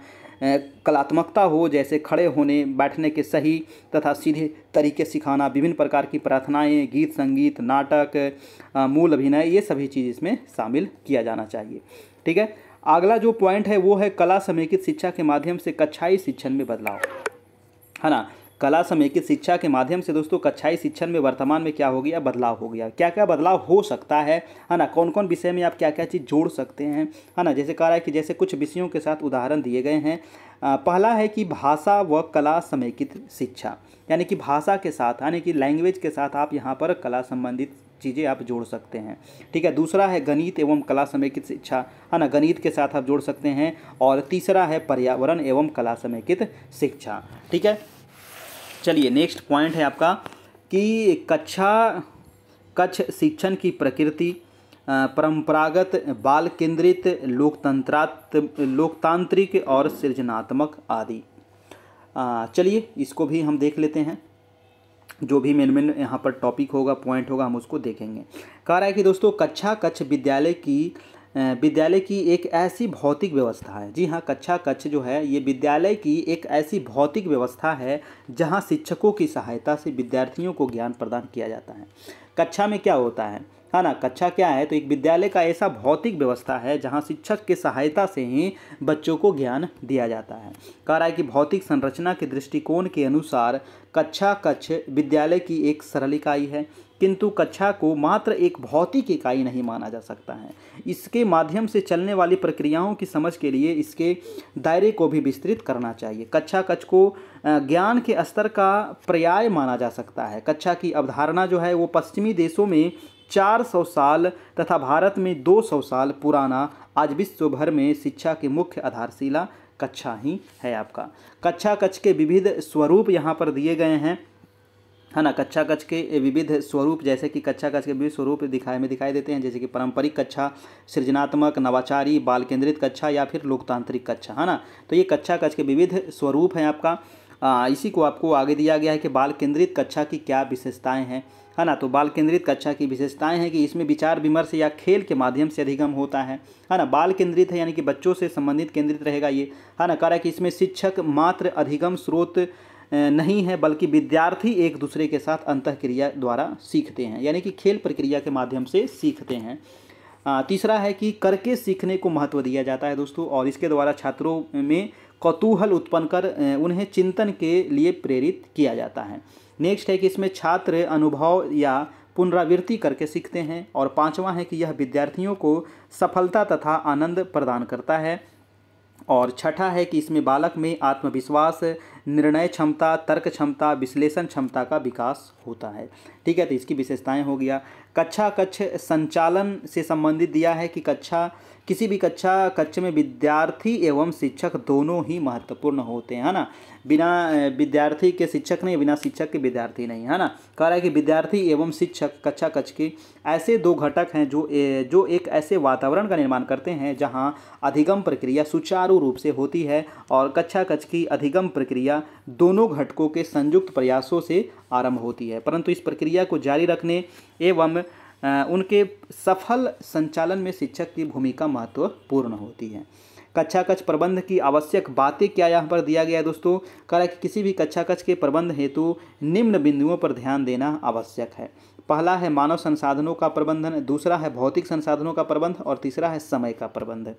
कलात्मकता हो जैसे खड़े होने बैठने के सही तथा सीधे तरीके सिखाना विभिन्न प्रकार की प्रार्थनाएं गीत संगीत नाटक मूल अभिनय ये सभी चीज़ इसमें शामिल किया जाना चाहिए ठीक है अगला जो पॉइंट है वो है कला समेकित शिक्षा के माध्यम से कक्षाई शिक्षण में बदलाव है ना कला समेकित शिक्षा के माध्यम से दोस्तों कक्षाई शिक्षण में वर्तमान में क्या हो गया बदलाव हो गया क्या क्या बदलाव हो सकता है है ना कौन कौन विषय में आप क्या क्या चीज़ जोड़ सकते हैं है ना जैसे कह रहा है कि जैसे कुछ विषयों के साथ उदाहरण दिए गए हैं पहला है कि भाषा व कला समेकित शिक्षा यानी कि भाषा के साथ यानी कि लैंग्वेज के साथ आप यहाँ पर कला संबंधित चीज़ें आप जोड़ सकते हैं ठीक है दूसरा है गणित एवं कला समेकित शिक्षा है ना गणित के साथ आप जोड़ सकते हैं और तीसरा है पर्यावरण एवं कला समेकित शिक्षा ठीक है चलिए नेक्स्ट पॉइंट है आपका कि कक्षा कच्छ शिक्षण की प्रकृति परंपरागत बाल केंद्रित लोकतंत्रात लोकतांत्रिक और सृजनात्मक आदि चलिए इसको भी हम देख लेते हैं जो भी मेन मेन यहाँ पर टॉपिक होगा पॉइंट होगा हम उसको देखेंगे कह रहा है कि दोस्तों कक्षा कच्छ विद्यालय की विद्यालय की एक ऐसी भौतिक व्यवस्था है जी हाँ कक्षा कक्ष जो है ये विद्यालय की एक ऐसी भौतिक व्यवस्था है जहाँ शिक्षकों की सहायता से विद्यार्थियों को ज्ञान प्रदान किया जाता है कक्षा में क्या होता है है हाँ ना कक्षा क्या है तो एक विद्यालय का ऐसा भौतिक व्यवस्था है जहाँ शिक्षक की सहायता से ही बच्चों को ज्ञान दिया जाता है कह रहा है कि भौतिक संरचना के दृष्टिकोण के अनुसार कक्षा कक्ष विद्यालय की एक सरल इकाई है किंतु कक्षा को मात्र एक भौतिक इकाई नहीं माना जा सकता है इसके माध्यम से चलने वाली प्रक्रियाओं की समझ के लिए इसके दायरे को भी विस्तृत करना चाहिए कक्षा कक्ष को ज्ञान के स्तर का पर्याय माना जा सकता है कक्षा की अवधारणा जो है वो पश्चिमी देशों में 400 साल तथा भारत में 200 साल पुराना आज विश्व भर में शिक्षा की मुख्य आधारशिला कक्षा ही है आपका कक्षा कक्ष के विविध स्वरूप यहाँ पर दिए गए हैं है ना कच्छा कच्छ के विविध स्वरूप जैसे कि कच्छा कच्छ के विविध स्वरूप दिखाई में दिखाई देते हैं जैसे कि पारंपरिक कच्छा सृजनात्मक नवाचारी बाल केंद्रित कच्छा या फिर लोकतांत्रिक कच्छा है ना तो ये कच्छा कच्छ के विविध स्वरूप हैं आपका आ, इसी को आपको आगे दिया गया है कि बाल केंद्रित कक्षा की क्या विशेषताएं हैं है ना तो बाल केंद्रित कक्षा की विशेषताएं हैं कि इसमें विचार विमर्श या खेल के माध्यम से अधिगम होता है है ना बाल केंद्रित है यानी कि बच्चों से संबंधित केंद्रित रहेगा ये है ना कह रहा है कि इसमें शिक्षक मात्र अधिगम स्रोत नहीं है बल्कि विद्यार्थी एक दूसरे के साथ अंत क्रिया द्वारा सीखते हैं यानी कि खेल प्रक्रिया के माध्यम से सीखते हैं तीसरा है कि करके सीखने को महत्व दिया जाता है दोस्तों और इसके द्वारा छात्रों में कौतूहल उत्पन्न कर उन्हें चिंतन के लिए प्रेरित किया जाता है नेक्स्ट है कि इसमें छात्र अनुभव या पुनरावृत्ति करके सीखते हैं और पांचवा है कि यह विद्यार्थियों को सफलता तथा आनंद प्रदान करता है और छठा है कि इसमें बालक में आत्मविश्वास निर्णय क्षमता तर्क क्षमता विश्लेषण क्षमता का विकास होता है ठीक है तो इसकी विशेषताएं हो गया कक्षा कक्ष संचालन से संबंधित दिया है कि कक्षा किसी भी कक्षा कक्ष में विद्यार्थी एवं शिक्षक दोनों ही महत्वपूर्ण होते हैं है ना बिना विद्यार्थी के शिक्षक नहीं बिना शिक्षक के विद्यार्थी नहीं है ना कह रहा है कि विद्यार्थी एवं शिक्षक कक्षा कक्ष के ऐसे दो घटक हैं जो ए, जो एक ऐसे वातावरण का निर्माण करते हैं जहाँ अधिगम प्रक्रिया सुचारू रूप से होती है और कक्षा कक्ष की अधिगम प्रक्रिया प्रक्रिया दोनों घटकों के संयुक्त प्रयासों से आरंभ होती है परंतु इस प्रक्रिया को जारी रखने एवं उनके सफल संचालन में शिक्षक की भूमिका महत्वपूर्ण होती है कक्षा कक्ष प्रबंध की आवश्यक बातें क्या यहाँ पर दिया गया है दोस्तों करा कि किसी भी कक्षा कक्ष के प्रबंध हेतु निम्न बिंदुओं पर ध्यान देना आवश्यक है पहला है मानव संसाधनों का प्रबंधन दूसरा है भौतिक संसाधनों का प्रबंध और तीसरा है समय का प्रबंध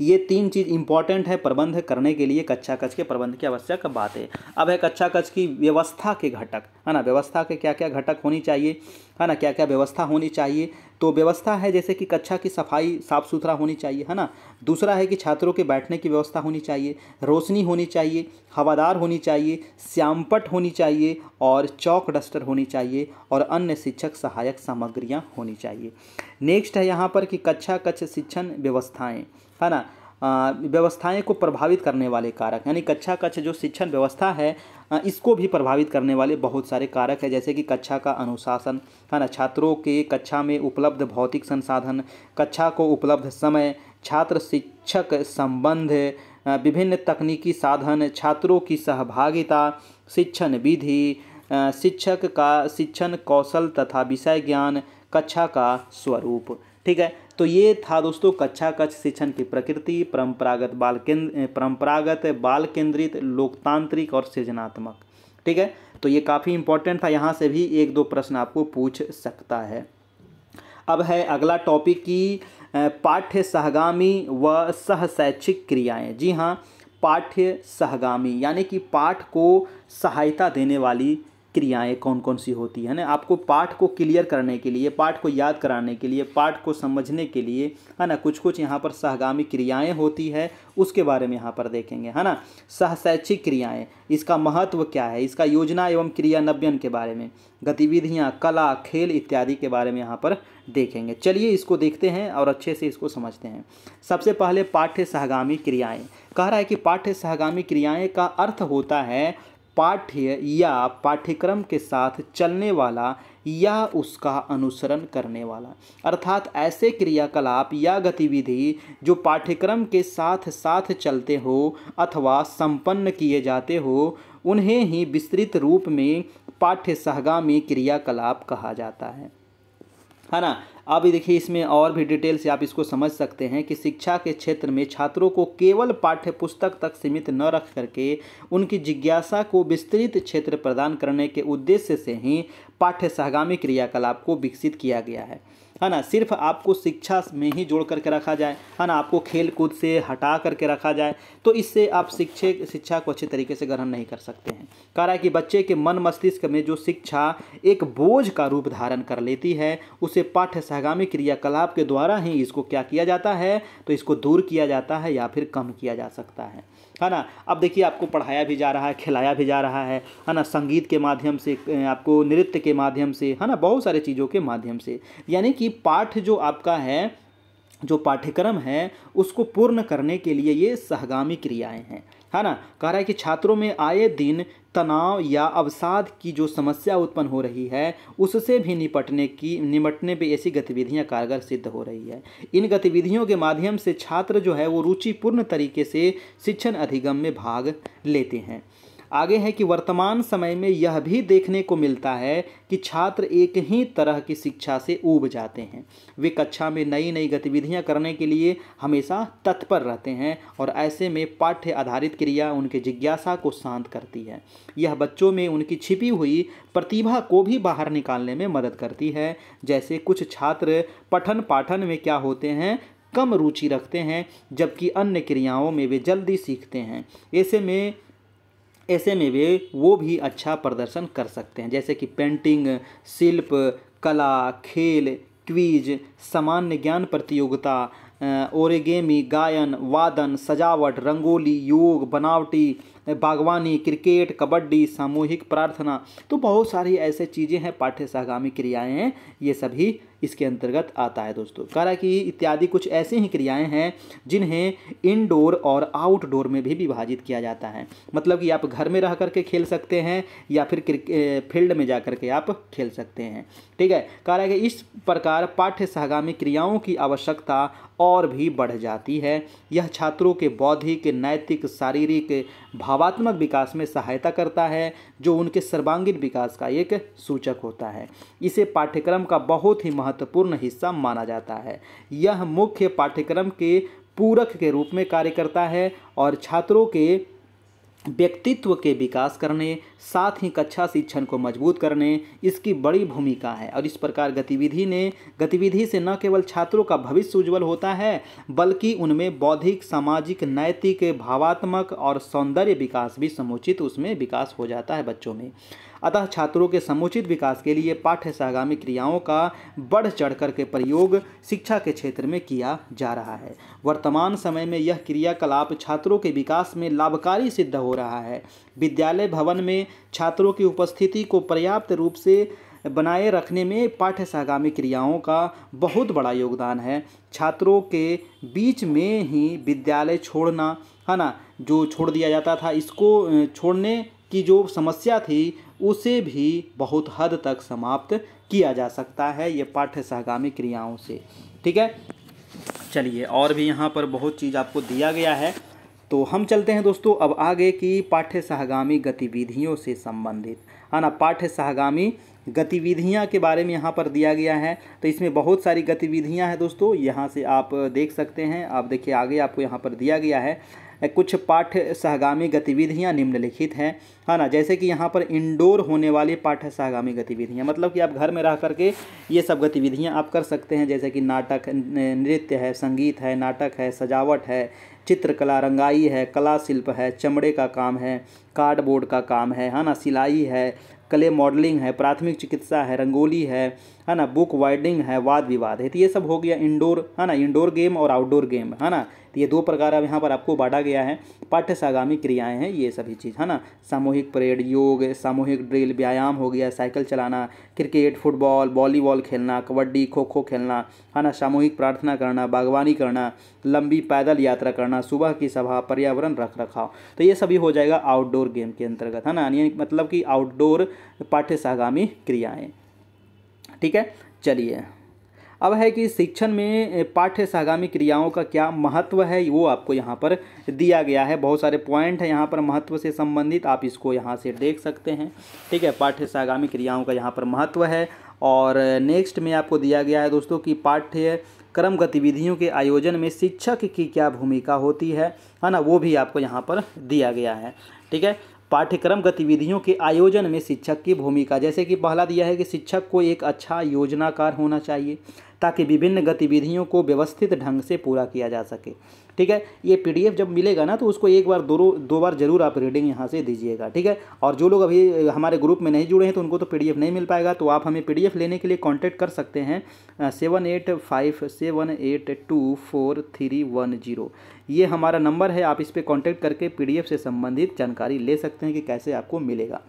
ये तीन चीज़ इंपॉर्टेंट है प्रबंध करने के लिए कच्चा कच के प्रबंध की आवश्यक बात है अब है कच्चा कच की व्यवस्था के घटक है ना व्यवस्था के क्या क्या घटक होनी चाहिए है ना क्या क्या व्यवस्था होनी चाहिए तो व्यवस्था है जैसे कि कक्षा की सफाई साफ़ सुथरा होनी चाहिए है ना दूसरा है कि छात्रों के बैठने की व्यवस्था होनी चाहिए रोशनी होनी चाहिए हवादार होनी चाहिए श्यामपट होनी चाहिए और चौक डस्टर होनी चाहिए और अन्य शिक्षक सहायक सामग्रियाँ होनी चाहिए नेक्स्ट है यहाँ पर कि कक्षा कक्ष शिक्षण व्यवस्थाएँ है ना व्यवस्थाएं को प्रभावित करने वाले कारक यानी कक्षा कक्ष जो शिक्षण व्यवस्था है इसको भी प्रभावित करने वाले बहुत सारे कारक है जैसे कि कक्षा का अनुशासन है ना छात्रों के कक्षा में उपलब्ध भौतिक संसाधन कक्षा को उपलब्ध समय छात्र शिक्षक संबंध विभिन्न तकनीकी साधन छात्रों की सहभागिता शिक्षण विधि शिक्षक का शिक्षण कौशल तथा विषय ज्ञान कक्षा का स्वरूप ठीक है तो ये था दोस्तों कक्षा कक्ष शिक्षण की प्रकृति परंपरागत बाल केंद्र परंपरागत बाल केंद्रित लोकतांत्रिक और सृजनात्मक ठीक है तो ये काफ़ी इंपॉर्टेंट था यहाँ से भी एक दो प्रश्न आपको पूछ सकता है अब है अगला टॉपिक की पाठ्य सहगामी व सहशैक्षिक क्रियाएं जी हाँ पाठ्य सहगामी यानी कि पाठ को सहायता देने वाली क्रियाएं कौन कौन सी होती है ना आपको पाठ को क्लियर करने के लिए पाठ को याद कराने के लिए पाठ को समझने के लिए है ना कुछ कुछ यहाँ पर सहगामी क्रियाएं होती है उसके बारे में यहाँ पर देखेंगे है ना सहशैक्षिक क्रियाएं इसका महत्व क्या है इसका योजना एवं क्रियान्वयन के बारे में गतिविधियाँ कला खेल इत्यादि के बारे में यहाँ पर देखेंगे चलिए इसको देखते हैं और अच्छे से इसको समझते हैं सबसे पहले पाठ्य सहगामी क्रियाएँ कह रहा है कि पाठ्य सहगामी क्रियाएँ का अर्थ होता है पाठ्य या पाठ्यक्रम के साथ चलने वाला या उसका अनुसरण करने वाला अर्थात ऐसे क्रियाकलाप या गतिविधि जो पाठ्यक्रम के साथ साथ चलते हो अथवा संपन्न किए जाते हो उन्हें ही विस्तृत रूप में पाठ्य सहगामी क्रियाकलाप कहा जाता है है ना अब देखिए इसमें और भी डिटेल से आप इसको समझ सकते हैं कि शिक्षा के क्षेत्र में छात्रों को केवल पाठ्य पुस्तक तक सीमित न रख करके उनकी जिज्ञासा को विस्तृत क्षेत्र प्रदान करने के उद्देश्य से ही पाठ्य सहगामी क्रियाकलाप को विकसित किया गया है है ना सिर्फ आपको शिक्षा में ही जोड़ करके रखा जाए है ना आपको खेल कूद से हटा करके रखा जाए तो इससे आप शिक्षे शिक्षा को अच्छे तरीके से ग्रहण नहीं कर सकते हैं कह रहा है कि बच्चे के मन मस्तिष्क में जो शिक्षा एक बोझ का रूप धारण कर लेती है उसे पाठ्य सहगामी क्रियाकलाप के द्वारा ही इसको क्या किया जाता है तो इसको दूर किया जाता है या फिर कम किया जा सकता है है ना अब देखिए आपको पढ़ाया भी जा रहा है खिलाया भी जा रहा है है ना संगीत के माध्यम से आपको नृत्य के माध्यम से है ना बहुत सारे चीज़ों के माध्यम से यानी कि पाठ जो आपका है जो पाठ्यक्रम है उसको पूर्ण करने के लिए ये सहगामी क्रियाएं हैं है ना कह रहा है कि छात्रों में आए दिन तनाव या अवसाद की जो समस्या उत्पन्न हो रही है उससे भी निपटने की निपटने पे ऐसी गतिविधियां कारगर सिद्ध हो रही है इन गतिविधियों के माध्यम से छात्र जो है वो रुचिपूर्ण तरीके से शिक्षण अधिगम में भाग लेते हैं आगे है कि वर्तमान समय में यह भी देखने को मिलता है कि छात्र एक ही तरह की शिक्षा से ऊब जाते हैं वे कक्षा में नई नई गतिविधियां करने के लिए हमेशा तत्पर रहते हैं और ऐसे में पाठ्य आधारित क्रिया उनके जिज्ञासा को शांत करती है यह बच्चों में उनकी छिपी हुई प्रतिभा को भी बाहर निकालने में मदद करती है जैसे कुछ छात्र पठन पाठन में क्या होते हैं कम रुचि रखते हैं जबकि अन्य क्रियाओं में वे जल्दी सीखते हैं ऐसे में ऐसे में वे वो भी अच्छा प्रदर्शन कर सकते हैं जैसे कि पेंटिंग शिल्प कला खेल क्वीज सामान्य ज्ञान प्रतियोगिता ओरेगेमी गायन वादन सजावट रंगोली योग बनावटी बागवानी क्रिकेट कबड्डी सामूहिक प्रार्थना तो बहुत सारी ऐसे चीज़ें हैं पाठ्य सहगामी क्रियाएँ हैं ये सभी इसके अंतर्गत आता है दोस्तों कह रहा कि इत्यादि कुछ ऐसी ही क्रियाएं हैं जिन्हें इनडोर और आउटडोर में भी विभाजित किया जाता है मतलब कि आप घर में रह करके खेल सकते हैं या फिर फील्ड में जा करके आप खेल सकते हैं ठीक है कह रहा है कि इस प्रकार पाठ्य सहगामी क्रियाओं की आवश्यकता और भी बढ़ जाती है यह छात्रों के बौद्धिक नैतिक शारीरिक भावात्मक विकास में सहायता करता है जो उनके सर्वांगीण विकास का एक सूचक होता है इसे पाठ्यक्रम का बहुत ही महत्वपूर्ण हिस्सा माना जाता है यह मुख्य पाठ्यक्रम के पूरक के रूप में कार्य करता है और छात्रों के व्यक्तित्व के विकास करने साथ ही कक्षा शिक्षण को मजबूत करने इसकी बड़ी भूमिका है और इस प्रकार गतिविधि ने गतिविधि से न केवल छात्रों का भविष्य उज्जवल होता है बल्कि उनमें बौद्धिक सामाजिक नैतिक भावात्मक और सौंदर्य विकास भी समुचित उसमें विकास हो जाता है बच्चों में अतः छात्रों के समुचित विकास के लिए पाठ्य सहगामी क्रियाओं का बढ़ चढ़ के प्रयोग शिक्षा के क्षेत्र में किया जा रहा है वर्तमान समय में यह क्रियाकलाप छात्रों के विकास में लाभकारी सिद्ध हो रहा है विद्यालय भवन में छात्रों की उपस्थिति को पर्याप्त रूप से बनाए रखने में पाठ्य सहगामी क्रियाओं का बहुत बड़ा योगदान है छात्रों के बीच में ही विद्यालय छोड़ना है ना जो छोड़ दिया जाता था इसको छोड़ने की जो समस्या थी उसे भी बहुत हद तक समाप्त किया जा सकता है ये पाठ्य सहगामी क्रियाओं से ठीक है चलिए और भी यहाँ पर बहुत चीज़ आपको दिया गया है तो हम चलते हैं दोस्तों अब आगे की पाठ्य सहगामी गतिविधियों से संबंधित है ना पाठ्य सहगामी गतिविधियाँ के बारे में यहाँ पर दिया गया है तो इसमें बहुत सारी गतिविधियाँ हैं दोस्तों यहाँ से आप देख सकते हैं आप देखिए आगे आपको यहाँ पर दिया गया है कुछ पाठ्य सहगामी गतिविधियाँ निम्नलिखित हैं है हाँ ना जैसे कि यहाँ पर इंडोर होने वाली पाठ्य सहगामी गतिविधियाँ मतलब कि आप घर में रह करके ये सब गतिविधियाँ आप कर सकते हैं जैसे कि नाटक नृत्य है संगीत है नाटक है सजावट है चित्रकला रंगाई है कला शिल्प है चमड़े का काम है कार्डबोर्ड का काम है है हाँ ना सिलाई है कले मॉडलिंग है प्राथमिक चिकित्सा है रंगोली है है हाँ ना बुक वाइडिंग है वाद विवाद है तो ये सब हो गया इंडोर है ना इंडोर गेम और आउटडोर गेम है ना तो ये दो प्रकार अब यहाँ पर आपको बांटा गया है पाठ्य सागामी क्रियाएँ हैं ये सभी चीज़ है ना सामूहिक परेड योग सामूहिक ड्रिल व्यायाम हो गया साइकिल चलाना क्रिकेट फुटबॉल वॉलीबॉल खेलना कबड्डी खो खो खेलना है ना सामूहिक प्रार्थना करना बागवानी करना लंबी पैदल यात्रा करना सुबह की सभा पर्यावरण रख रखाव तो ये सभी हो जाएगा आउटडोर गेम के अंतर्गत है ना यानी मतलब कि आउटडोर पाठ्य सागामी क्रियाएँ ठीक है चलिए अब है कि शिक्षण में पाठ्य सहगामी क्रियाओं का क्या महत्व है वो आपको यहाँ पर दिया गया है बहुत सारे पॉइंट हैं यहाँ पर महत्व से संबंधित आप इसको यहाँ से देख सकते हैं ठीक है पाठ्य सहगामी क्रियाओं का यहाँ पर महत्व है और नेक्स्ट में आपको दिया गया है दोस्तों कि पाठ्य क्रम गतिविधियों के आयोजन में शिक्षक की क्या भूमिका होती है है ना वो भी आपको यहाँ पर दिया गया है ठीक है पाठ्यक्रम गतिविधियों के आयोजन में शिक्षक की भूमिका जैसे कि पहला दिया है कि शिक्षक को एक अच्छा योजनाकार होना चाहिए ताकि विभिन्न गतिविधियों को व्यवस्थित ढंग से पूरा किया जा सके ठीक है ये पीडीएफ जब मिलेगा ना तो उसको एक बार दो दो बार जरूर आप रीडिंग यहाँ से दीजिएगा ठीक है और जो लोग अभी हमारे ग्रुप में नहीं जुड़े हैं तो उनको तो पीडीएफ नहीं मिल पाएगा तो आप हमें पीडीएफ लेने के लिए कॉन्टैक्ट कर सकते हैं seven eight five seven eight two four three one zero ये हमारा नंबर है आप इस पर कॉन्टैक्ट करके पी से संबंधित जानकारी ले सकते हैं कि कैसे आपको मिलेगा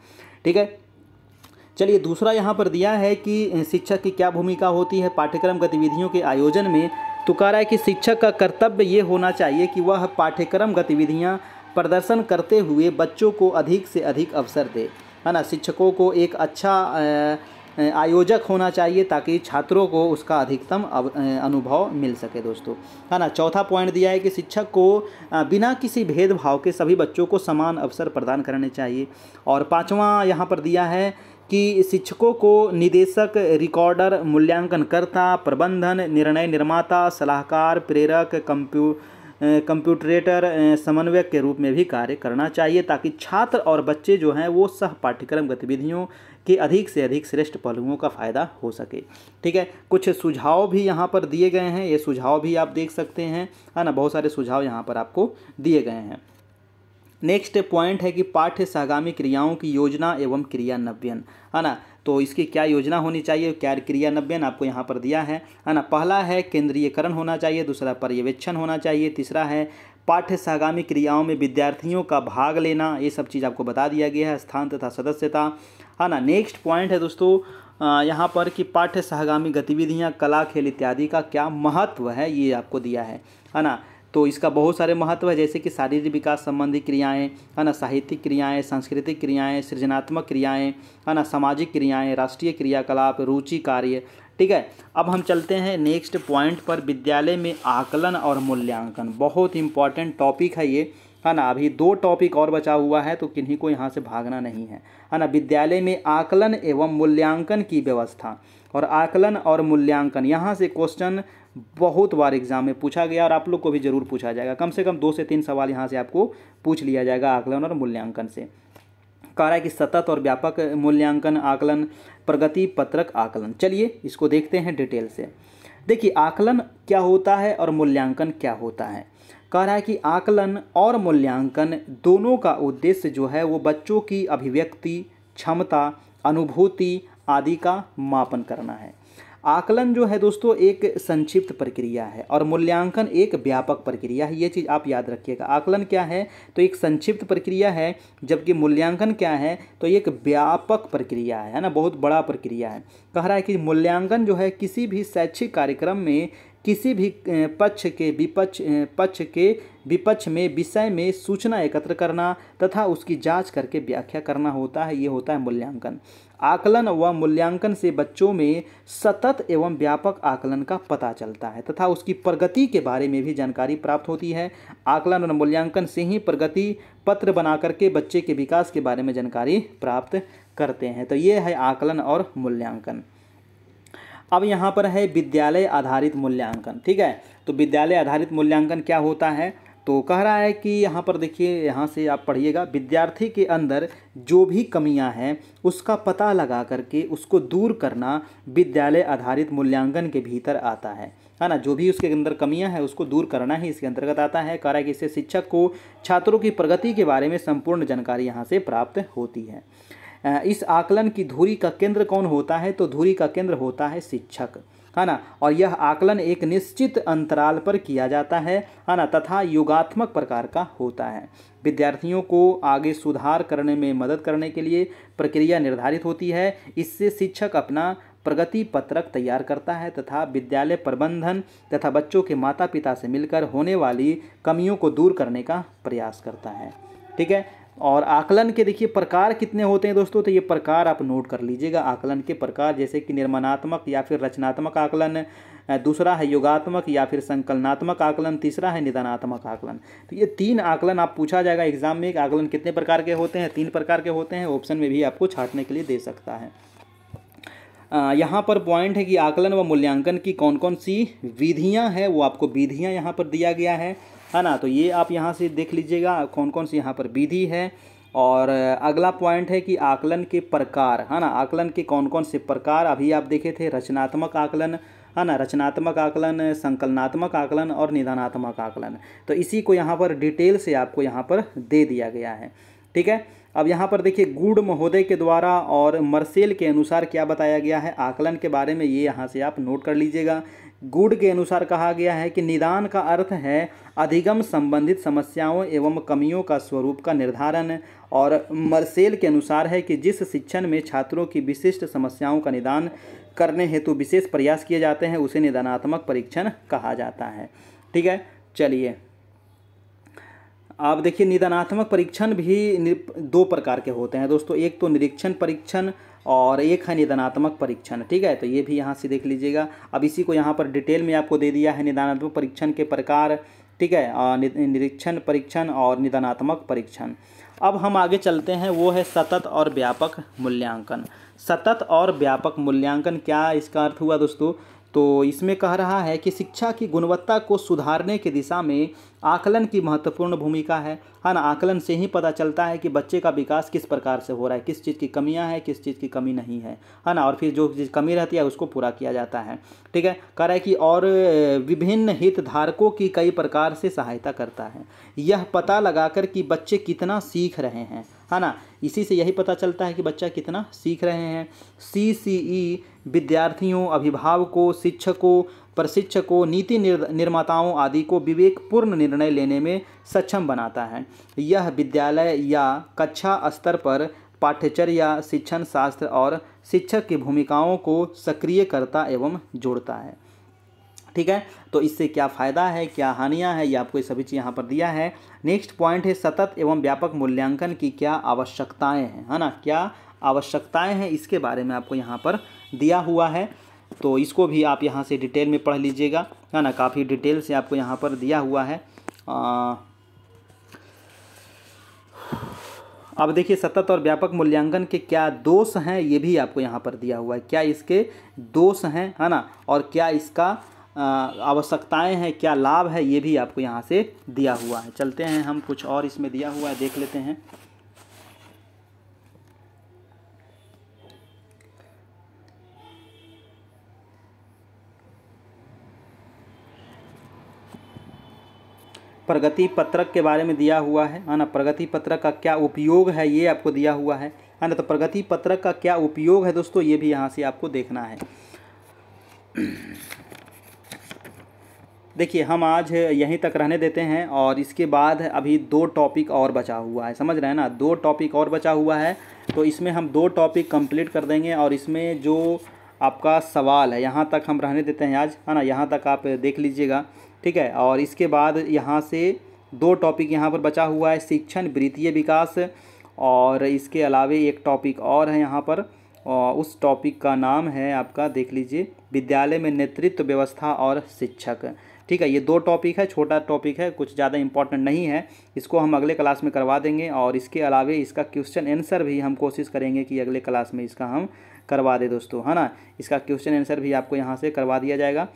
ठीक है चलिए दूसरा यहाँ पर दिया है कि शिक्षक की क्या भूमिका होती है पाठ्यक्रम गतिविधियों के आयोजन में तो कह रहा है कि शिक्षक का कर्तव्य ये होना चाहिए कि वह पाठ्यक्रम गतिविधियाँ प्रदर्शन करते हुए बच्चों को अधिक से अधिक अवसर दे है ना शिक्षकों को एक अच्छा आयोजक होना चाहिए ताकि छात्रों को उसका अधिकतम अनुभव मिल सके दोस्तों है ना चौथा पॉइंट दिया है कि शिक्षक को बिना किसी भेदभाव के सभी बच्चों को समान अवसर प्रदान करने चाहिए और पाँचवा यहाँ पर दिया है कि शिक्षकों को निदेशक रिकॉर्डर मूल्यांकनकर्ता प्रबंधन निर्णय निर्माता सलाहकार प्रेरक कंप्यू कंप्यूटरेटर समन्वयक के रूप में भी कार्य करना चाहिए ताकि छात्र और बच्चे जो हैं वो सह पाठ्यक्रम गतिविधियों के अधिक से अधिक श्रेष्ठ पहलुओं का फ़ायदा हो सके ठीक है कुछ सुझाव भी यहाँ पर दिए गए हैं ये सुझाव भी आप देख सकते हैं है ना बहुत सारे सुझाव यहाँ पर आपको दिए गए हैं नेक्स्ट पॉइंट है कि पाठ्य सहगामी क्रियाओं की योजना एवं क्रियान्वयन है ना तो इसकी क्या योजना होनी चाहिए क्या क्रियान्वयन आपको यहाँ पर दिया है है ना पहला है केंद्रीयकरण होना चाहिए दूसरा पर्यवेक्षण होना चाहिए तीसरा है पाठ्य सहगामी क्रियाओं में विद्यार्थियों का भाग लेना ये सब चीज़ आपको बता दिया गया है स्थान तथा सदस्यता है ना नेक्स्ट पॉइंट है दोस्तों यहाँ पर कि पाठ्य सहगामी गतिविधियाँ कला खेल इत्यादि का क्या महत्व है ये आपको दिया है है ना तो इसका बहुत सारे महत्व है जैसे कि शारीरिक विकास संबंधी क्रियाएँ है ना साहित्यिक क्रियाएँ सांस्कृतिक क्रियाएँ सृजनात्मक क्रियाएँ है ना सामाजिक क्रियाएँ राष्ट्रीय क्रियाकलाप रुचि कार्य ठीक है अब हम चलते हैं नेक्स्ट पॉइंट पर विद्यालय में आकलन और मूल्यांकन बहुत इंपॉर्टेंट टॉपिक है ये है ना अभी दो टॉपिक और बचा हुआ है तो किन्हीं को यहाँ से भागना नहीं है है ना विद्यालय में आकलन एवं मूल्यांकन की व्यवस्था और आकलन और मूल्यांकन यहाँ से क्वेश्चन बहुत बार एग्जाम में पूछा गया और आप लोग को भी जरूर पूछा जाएगा कम से कम दो से तीन सवाल यहाँ से आपको पूछ लिया जाएगा आकलन और मूल्यांकन से कह रहा है कि सतत और व्यापक मूल्यांकन आकलन प्रगति पत्रक आकलन चलिए इसको देखते हैं डिटेल से देखिए आकलन क्या होता है और मूल्यांकन क्या होता है कह रहा है कि आकलन और मूल्यांकन दोनों का उद्देश्य जो है वो बच्चों की अभिव्यक्ति क्षमता अनुभूति आदि का मापन करना है आकलन जो है दोस्तों एक संक्षिप्त प्रक्रिया है और मूल्यांकन एक व्यापक प्रक्रिया है ये चीज़ आप याद रखिएगा आकलन क्या है तो एक संक्षिप्त प्रक्रिया है जबकि मूल्यांकन क्या है तो एक व्यापक प्रक्रिया है ना बहुत बड़ा प्रक्रिया है कह रहा है कि मूल्यांकन जो है किसी भी शैक्षिक कार्यक्रम में किसी भी पक्ष के विपक्ष पक्ष के विपक्ष में विषय में सूचना एकत्र करना तथा उसकी जांच करके व्याख्या करना होता है ये होता है मूल्यांकन आकलन व मूल्यांकन से बच्चों में सतत एवं व्यापक आकलन का पता चलता है तथा उसकी प्रगति के बारे में भी जानकारी प्राप्त होती है आकलन और मूल्यांकन से ही प्रगति पत्र बना करके बच्चे के विकास के बारे में जानकारी प्राप्त करते हैं तो ये है आकलन और मूल्यांकन अब यहाँ पर है विद्यालय आधारित मूल्यांकन ठीक है तो विद्यालय आधारित मूल्यांकन क्या होता है तो कह रहा है कि यहाँ पर देखिए यहाँ से आप पढ़िएगा विद्यार्थी के अंदर जो भी कमियाँ हैं उसका पता लगा करके उसको दूर करना विद्यालय आधारित मूल्यांकन के भीतर आता है है ना जो भी उसके अंदर कमियां हैं उसको दूर करना ही इसके अंतर्गत आता है कह रहा है कि इससे शिक्षक को छात्रों की प्रगति के बारे में संपूर्ण जानकारी यहाँ से प्राप्त होती है इस आकलन की धुरी का केंद्र कौन होता है तो धुरी का केंद्र होता है शिक्षक है ना और यह आकलन एक निश्चित अंतराल पर किया जाता है है ना तथा योगात्मक प्रकार का होता है विद्यार्थियों को आगे सुधार करने में मदद करने के लिए प्रक्रिया निर्धारित होती है इससे शिक्षक अपना प्रगति पत्रक तैयार करता है तथा विद्यालय प्रबंधन तथा बच्चों के माता पिता से मिलकर होने वाली कमियों को दूर करने का प्रयास करता है ठीक है और आकलन के देखिए प्रकार कितने होते हैं दोस्तों तो ये प्रकार आप नोट कर लीजिएगा आकलन के प्रकार जैसे कि निर्माणात्मक या फिर रचनात्मक आकलन दूसरा है योगात्मक या फिर संकलनात्मक आकलन तीसरा है निदानात्मक आकलन तो ये तीन आकलन आप पूछा जाएगा एग्जाम में आकलन कितने प्रकार के होते हैं तीन प्रकार के होते हैं ऑप्शन में भी आपको छाटने के लिए दे सकता है यहाँ पर पॉइंट है कि आकलन व मूल्यांकन की कौन कौन सी विधियाँ हैं वो आपको विधियाँ यहाँ पर दिया गया है है ना तो ये आप यहाँ से देख लीजिएगा कौन कौन सी यहाँ पर विधि है और अगला पॉइंट है कि आकलन के प्रकार है ना आकलन के कौन कौन से प्रकार अभी आप देखे थे रचनात्मक आकलन है ना रचनात्मक आकलन संकलनात्मक आकलन और निदानात्मक आकलन तो इसी को यहाँ पर डिटेल से आपको यहाँ पर दे दिया गया है ठीक है अब यहाँ पर देखिए गुड महोदय के द्वारा और मर्सेल के अनुसार क्या बताया गया है आकलन के बारे में ये यहाँ से आप नोट कर लीजिएगा गुड के अनुसार कहा गया है कि निदान का अर्थ है अधिगम संबंधित समस्याओं एवं कमियों का स्वरूप का निर्धारण और मर्सेल के अनुसार है कि जिस शिक्षण में छात्रों की विशिष्ट समस्याओं का निदान करने हेतु विशेष प्रयास किए जाते हैं उसे निदानात्मक परीक्षण कहा जाता है ठीक है चलिए आप देखिए निदानात्मक परीक्षण भी दो प्रकार के होते हैं दोस्तों एक तो निरीक्षण परीक्षण और एक है निदानात्मक परीक्षण ठीक है तो ये भी यहाँ से देख लीजिएगा अब इसी को यहाँ पर डिटेल में आपको दे दिया है निदानात्मक परीक्षण के प्रकार ठीक है निरीक्षण परीक्षण और निदानात्मक परीक्षण अब हम आगे चलते हैं वो है सतत और व्यापक मूल्यांकन सतत और व्यापक मूल्यांकन क्या इसका अर्थ हुआ दोस्तों तो इसमें कह रहा है कि शिक्षा की गुणवत्ता को सुधारने की दिशा में आकलन की महत्वपूर्ण भूमिका है है हाँ, ना आकलन से ही पता चलता है कि बच्चे का विकास किस प्रकार से हो रहा है किस चीज़ की कमियां हैं किस चीज़ की कमी नहीं है है हाँ ना और फिर जो चीज़ कमी रहती है उसको पूरा किया जाता है ठीक है कह रहा है कि और विभिन्न हितधारकों की कई प्रकार से सहायता करता है यह पता लगा कि बच्चे कितना सीख रहे हैं है ना इसी से यही पता चलता है कि बच्चा कितना सीख रहे हैं सी सी ई विद्यार्थियों अभिभावकों शिक्षकों प्रशिक्षकों नीति निर् निर्माताओं आदि को विवेकपूर्ण निर्णय लेने में सक्षम बनाता है यह विद्यालय या कक्षा स्तर पर पाठ्यचर्या शिक्षण शास्त्र और शिक्षक की भूमिकाओं को सक्रिय करता एवं जोड़ता है ठीक है तो इससे क्या फ़ायदा है क्या हानियां है ये आपको ये सभी चीज़ यहाँ पर दिया है नेक्स्ट पॉइंट है सतत एवं व्यापक मूल्यांकन की क्या आवश्यकताएं हैं है ना क्या आवश्यकताएं हैं इसके बारे में आपको यहाँ पर दिया हुआ है तो इसको भी आप यहाँ से डिटेल में पढ़ लीजिएगा है ना काफ़ी डिटेल से आपको यहाँ पर दिया हुआ है आ, अब देखिए सतत और व्यापक मूल्यांकन के क्या दोष हैं ये भी आपको यहाँ पर दिया हुआ है क्या इसके दोष हैं है ना और क्या इसका आवश्यकताएं हैं क्या लाभ है ये भी आपको यहाँ से दिया हुआ है चलते हैं हम कुछ और इसमें दिया हुआ है देख लेते हैं प्रगति पत्रक के बारे में दिया हुआ है है ना प्रगति पत्रक का क्या उपयोग है ये आपको दिया हुआ है है ना तो प्रगति पत्रक का क्या उपयोग है दोस्तों ये भी यहाँ से आपको देखना है देखिए हम आज यहीं तक रहने देते हैं और इसके बाद अभी दो टॉपिक और बचा हुआ है समझ रहे हैं ना दो टॉपिक और बचा हुआ है तो इसमें हम दो टॉपिक कंप्लीट कर देंगे और इसमें जो आपका सवाल है यहाँ तक हम रहने देते हैं आज है ना यहाँ तक आप देख लीजिएगा ठीक है और इसके बाद यहाँ से दो टॉपिक यहाँ पर बचा हुआ है शिक्षण वित्तीय विकास और इसके अलावे एक टॉपिक और है यहाँ पर और उस टॉपिक का नाम है आपका देख लीजिए विद्यालय में नेतृत्व व्यवस्था और शिक्षक ठीक है ये दो टॉपिक है छोटा टॉपिक है कुछ ज़्यादा इंपॉर्टेंट नहीं है इसको हम अगले क्लास में करवा देंगे और इसके अलावे इसका क्वेश्चन आंसर भी हम कोशिश करेंगे कि अगले क्लास में इसका हम करवा दें दोस्तों है ना इसका क्वेश्चन आंसर भी आपको यहाँ से करवा दिया जाएगा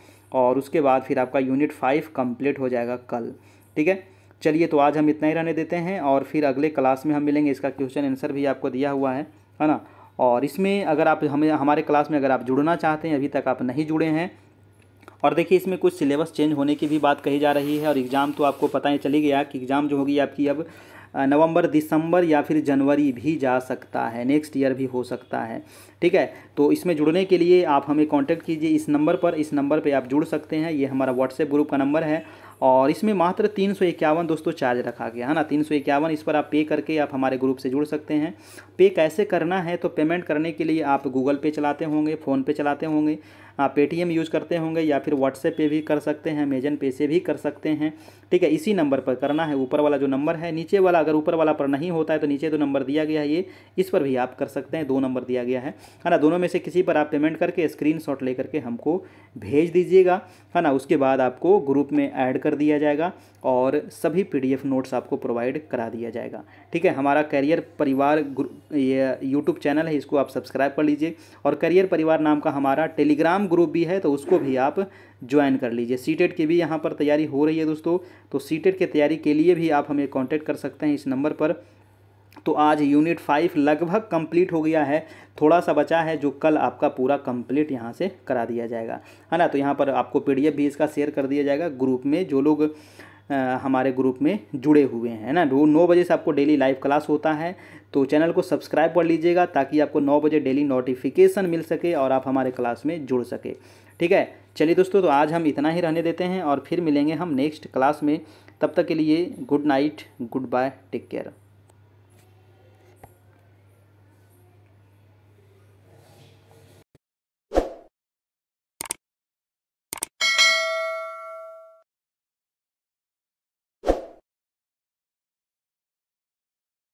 और उसके बाद फिर आपका यूनिट फाइव कम्प्लीट हो जाएगा कल ठीक है चलिए तो आज हम इतना ही रहने देते हैं और फिर अगले क्लास में हम मिलेंगे इसका क्वेश्चन आंसर भी आपको दिया हुआ है है ना और इसमें अगर आप हमें हमारे क्लास में अगर आप जुड़ना चाहते हैं अभी तक आप नहीं जुड़े हैं और देखिए इसमें कुछ सिलेबस चेंज होने की भी बात कही जा रही है और एग्ज़ाम तो आपको पता ही चली गया कि एग्ज़ाम जो होगी आपकी अब नवंबर दिसंबर या फिर जनवरी भी जा सकता है नेक्स्ट ईयर भी हो सकता है ठीक है तो इसमें जुड़ने के लिए आप हमें कांटेक्ट कीजिए इस नंबर पर इस नंबर पे आप जुड़ सकते हैं ये हमारा व्हाट्सएप ग्रुप का नंबर है और इसमें मात्र तीन सौ इक्यावन दोस्तों चार्ज रखा गया है ना तीन सौ इक्यावन इस पर आप पे करके आप हमारे ग्रुप से जुड़ सकते हैं पे कैसे करना है तो पेमेंट करने के लिए आप गूगल पे चलाते होंगे फ़ोन पे चलाते होंगे आप पेटीएम यूज़ करते होंगे या फिर व्हाट्सएप पे भी कर सकते हैं अमेजन पे से भी कर सकते हैं ठीक है इसी नंबर पर करना है ऊपर वाला जो नंबर है नीचे वाला अगर ऊपर वाला पर नहीं होता है तो नीचे तो नंबर दिया गया है ये इस पर भी आप कर सकते हैं दो नंबर दिया गया है है ना दोनों में से किसी पर आप पेमेंट करके स्क्रीन ले करके हमको भेज दीजिएगा है ना उसके बाद आपको ग्रुप में ऐड कर कर दिया जाएगा और सभी पीडीएफ नोट्स आपको प्रोवाइड करा दिया जाएगा ठीक है हमारा करियर परिवार ये यूट्यूब चैनल है इसको आप सब्सक्राइब कर लीजिए और करियर परिवार नाम का हमारा टेलीग्राम ग्रुप भी है तो उसको भी आप ज्वाइन कर लीजिए सीटेट की भी यहाँ पर तैयारी हो रही है दोस्तों तो सीटेट की तैयारी के लिए भी आप हमें कॉन्टैक्ट कर सकते हैं इस नंबर पर तो आज यूनिट फाइव लगभग कंप्लीट हो गया है थोड़ा सा बचा है जो कल आपका पूरा कंप्लीट यहाँ से करा दिया जाएगा है ना तो यहाँ पर आपको पीडीएफ भी इसका शेयर कर दिया जाएगा ग्रुप में जो लोग आ, हमारे ग्रुप में जुड़े हुए हैं ना वो नौ बजे से आपको डेली लाइव क्लास होता है तो चैनल को सब्सक्राइब कर लीजिएगा ताकि आपको नौ बजे डेली नोटिफिकेशन मिल सके और आप हमारे क्लास में जुड़ सके ठीक है चलिए दोस्तों तो आज हम इतना ही रहने देते हैं और फिर मिलेंगे हम नेक्स्ट क्लास में तब तक के लिए good night goodbye take care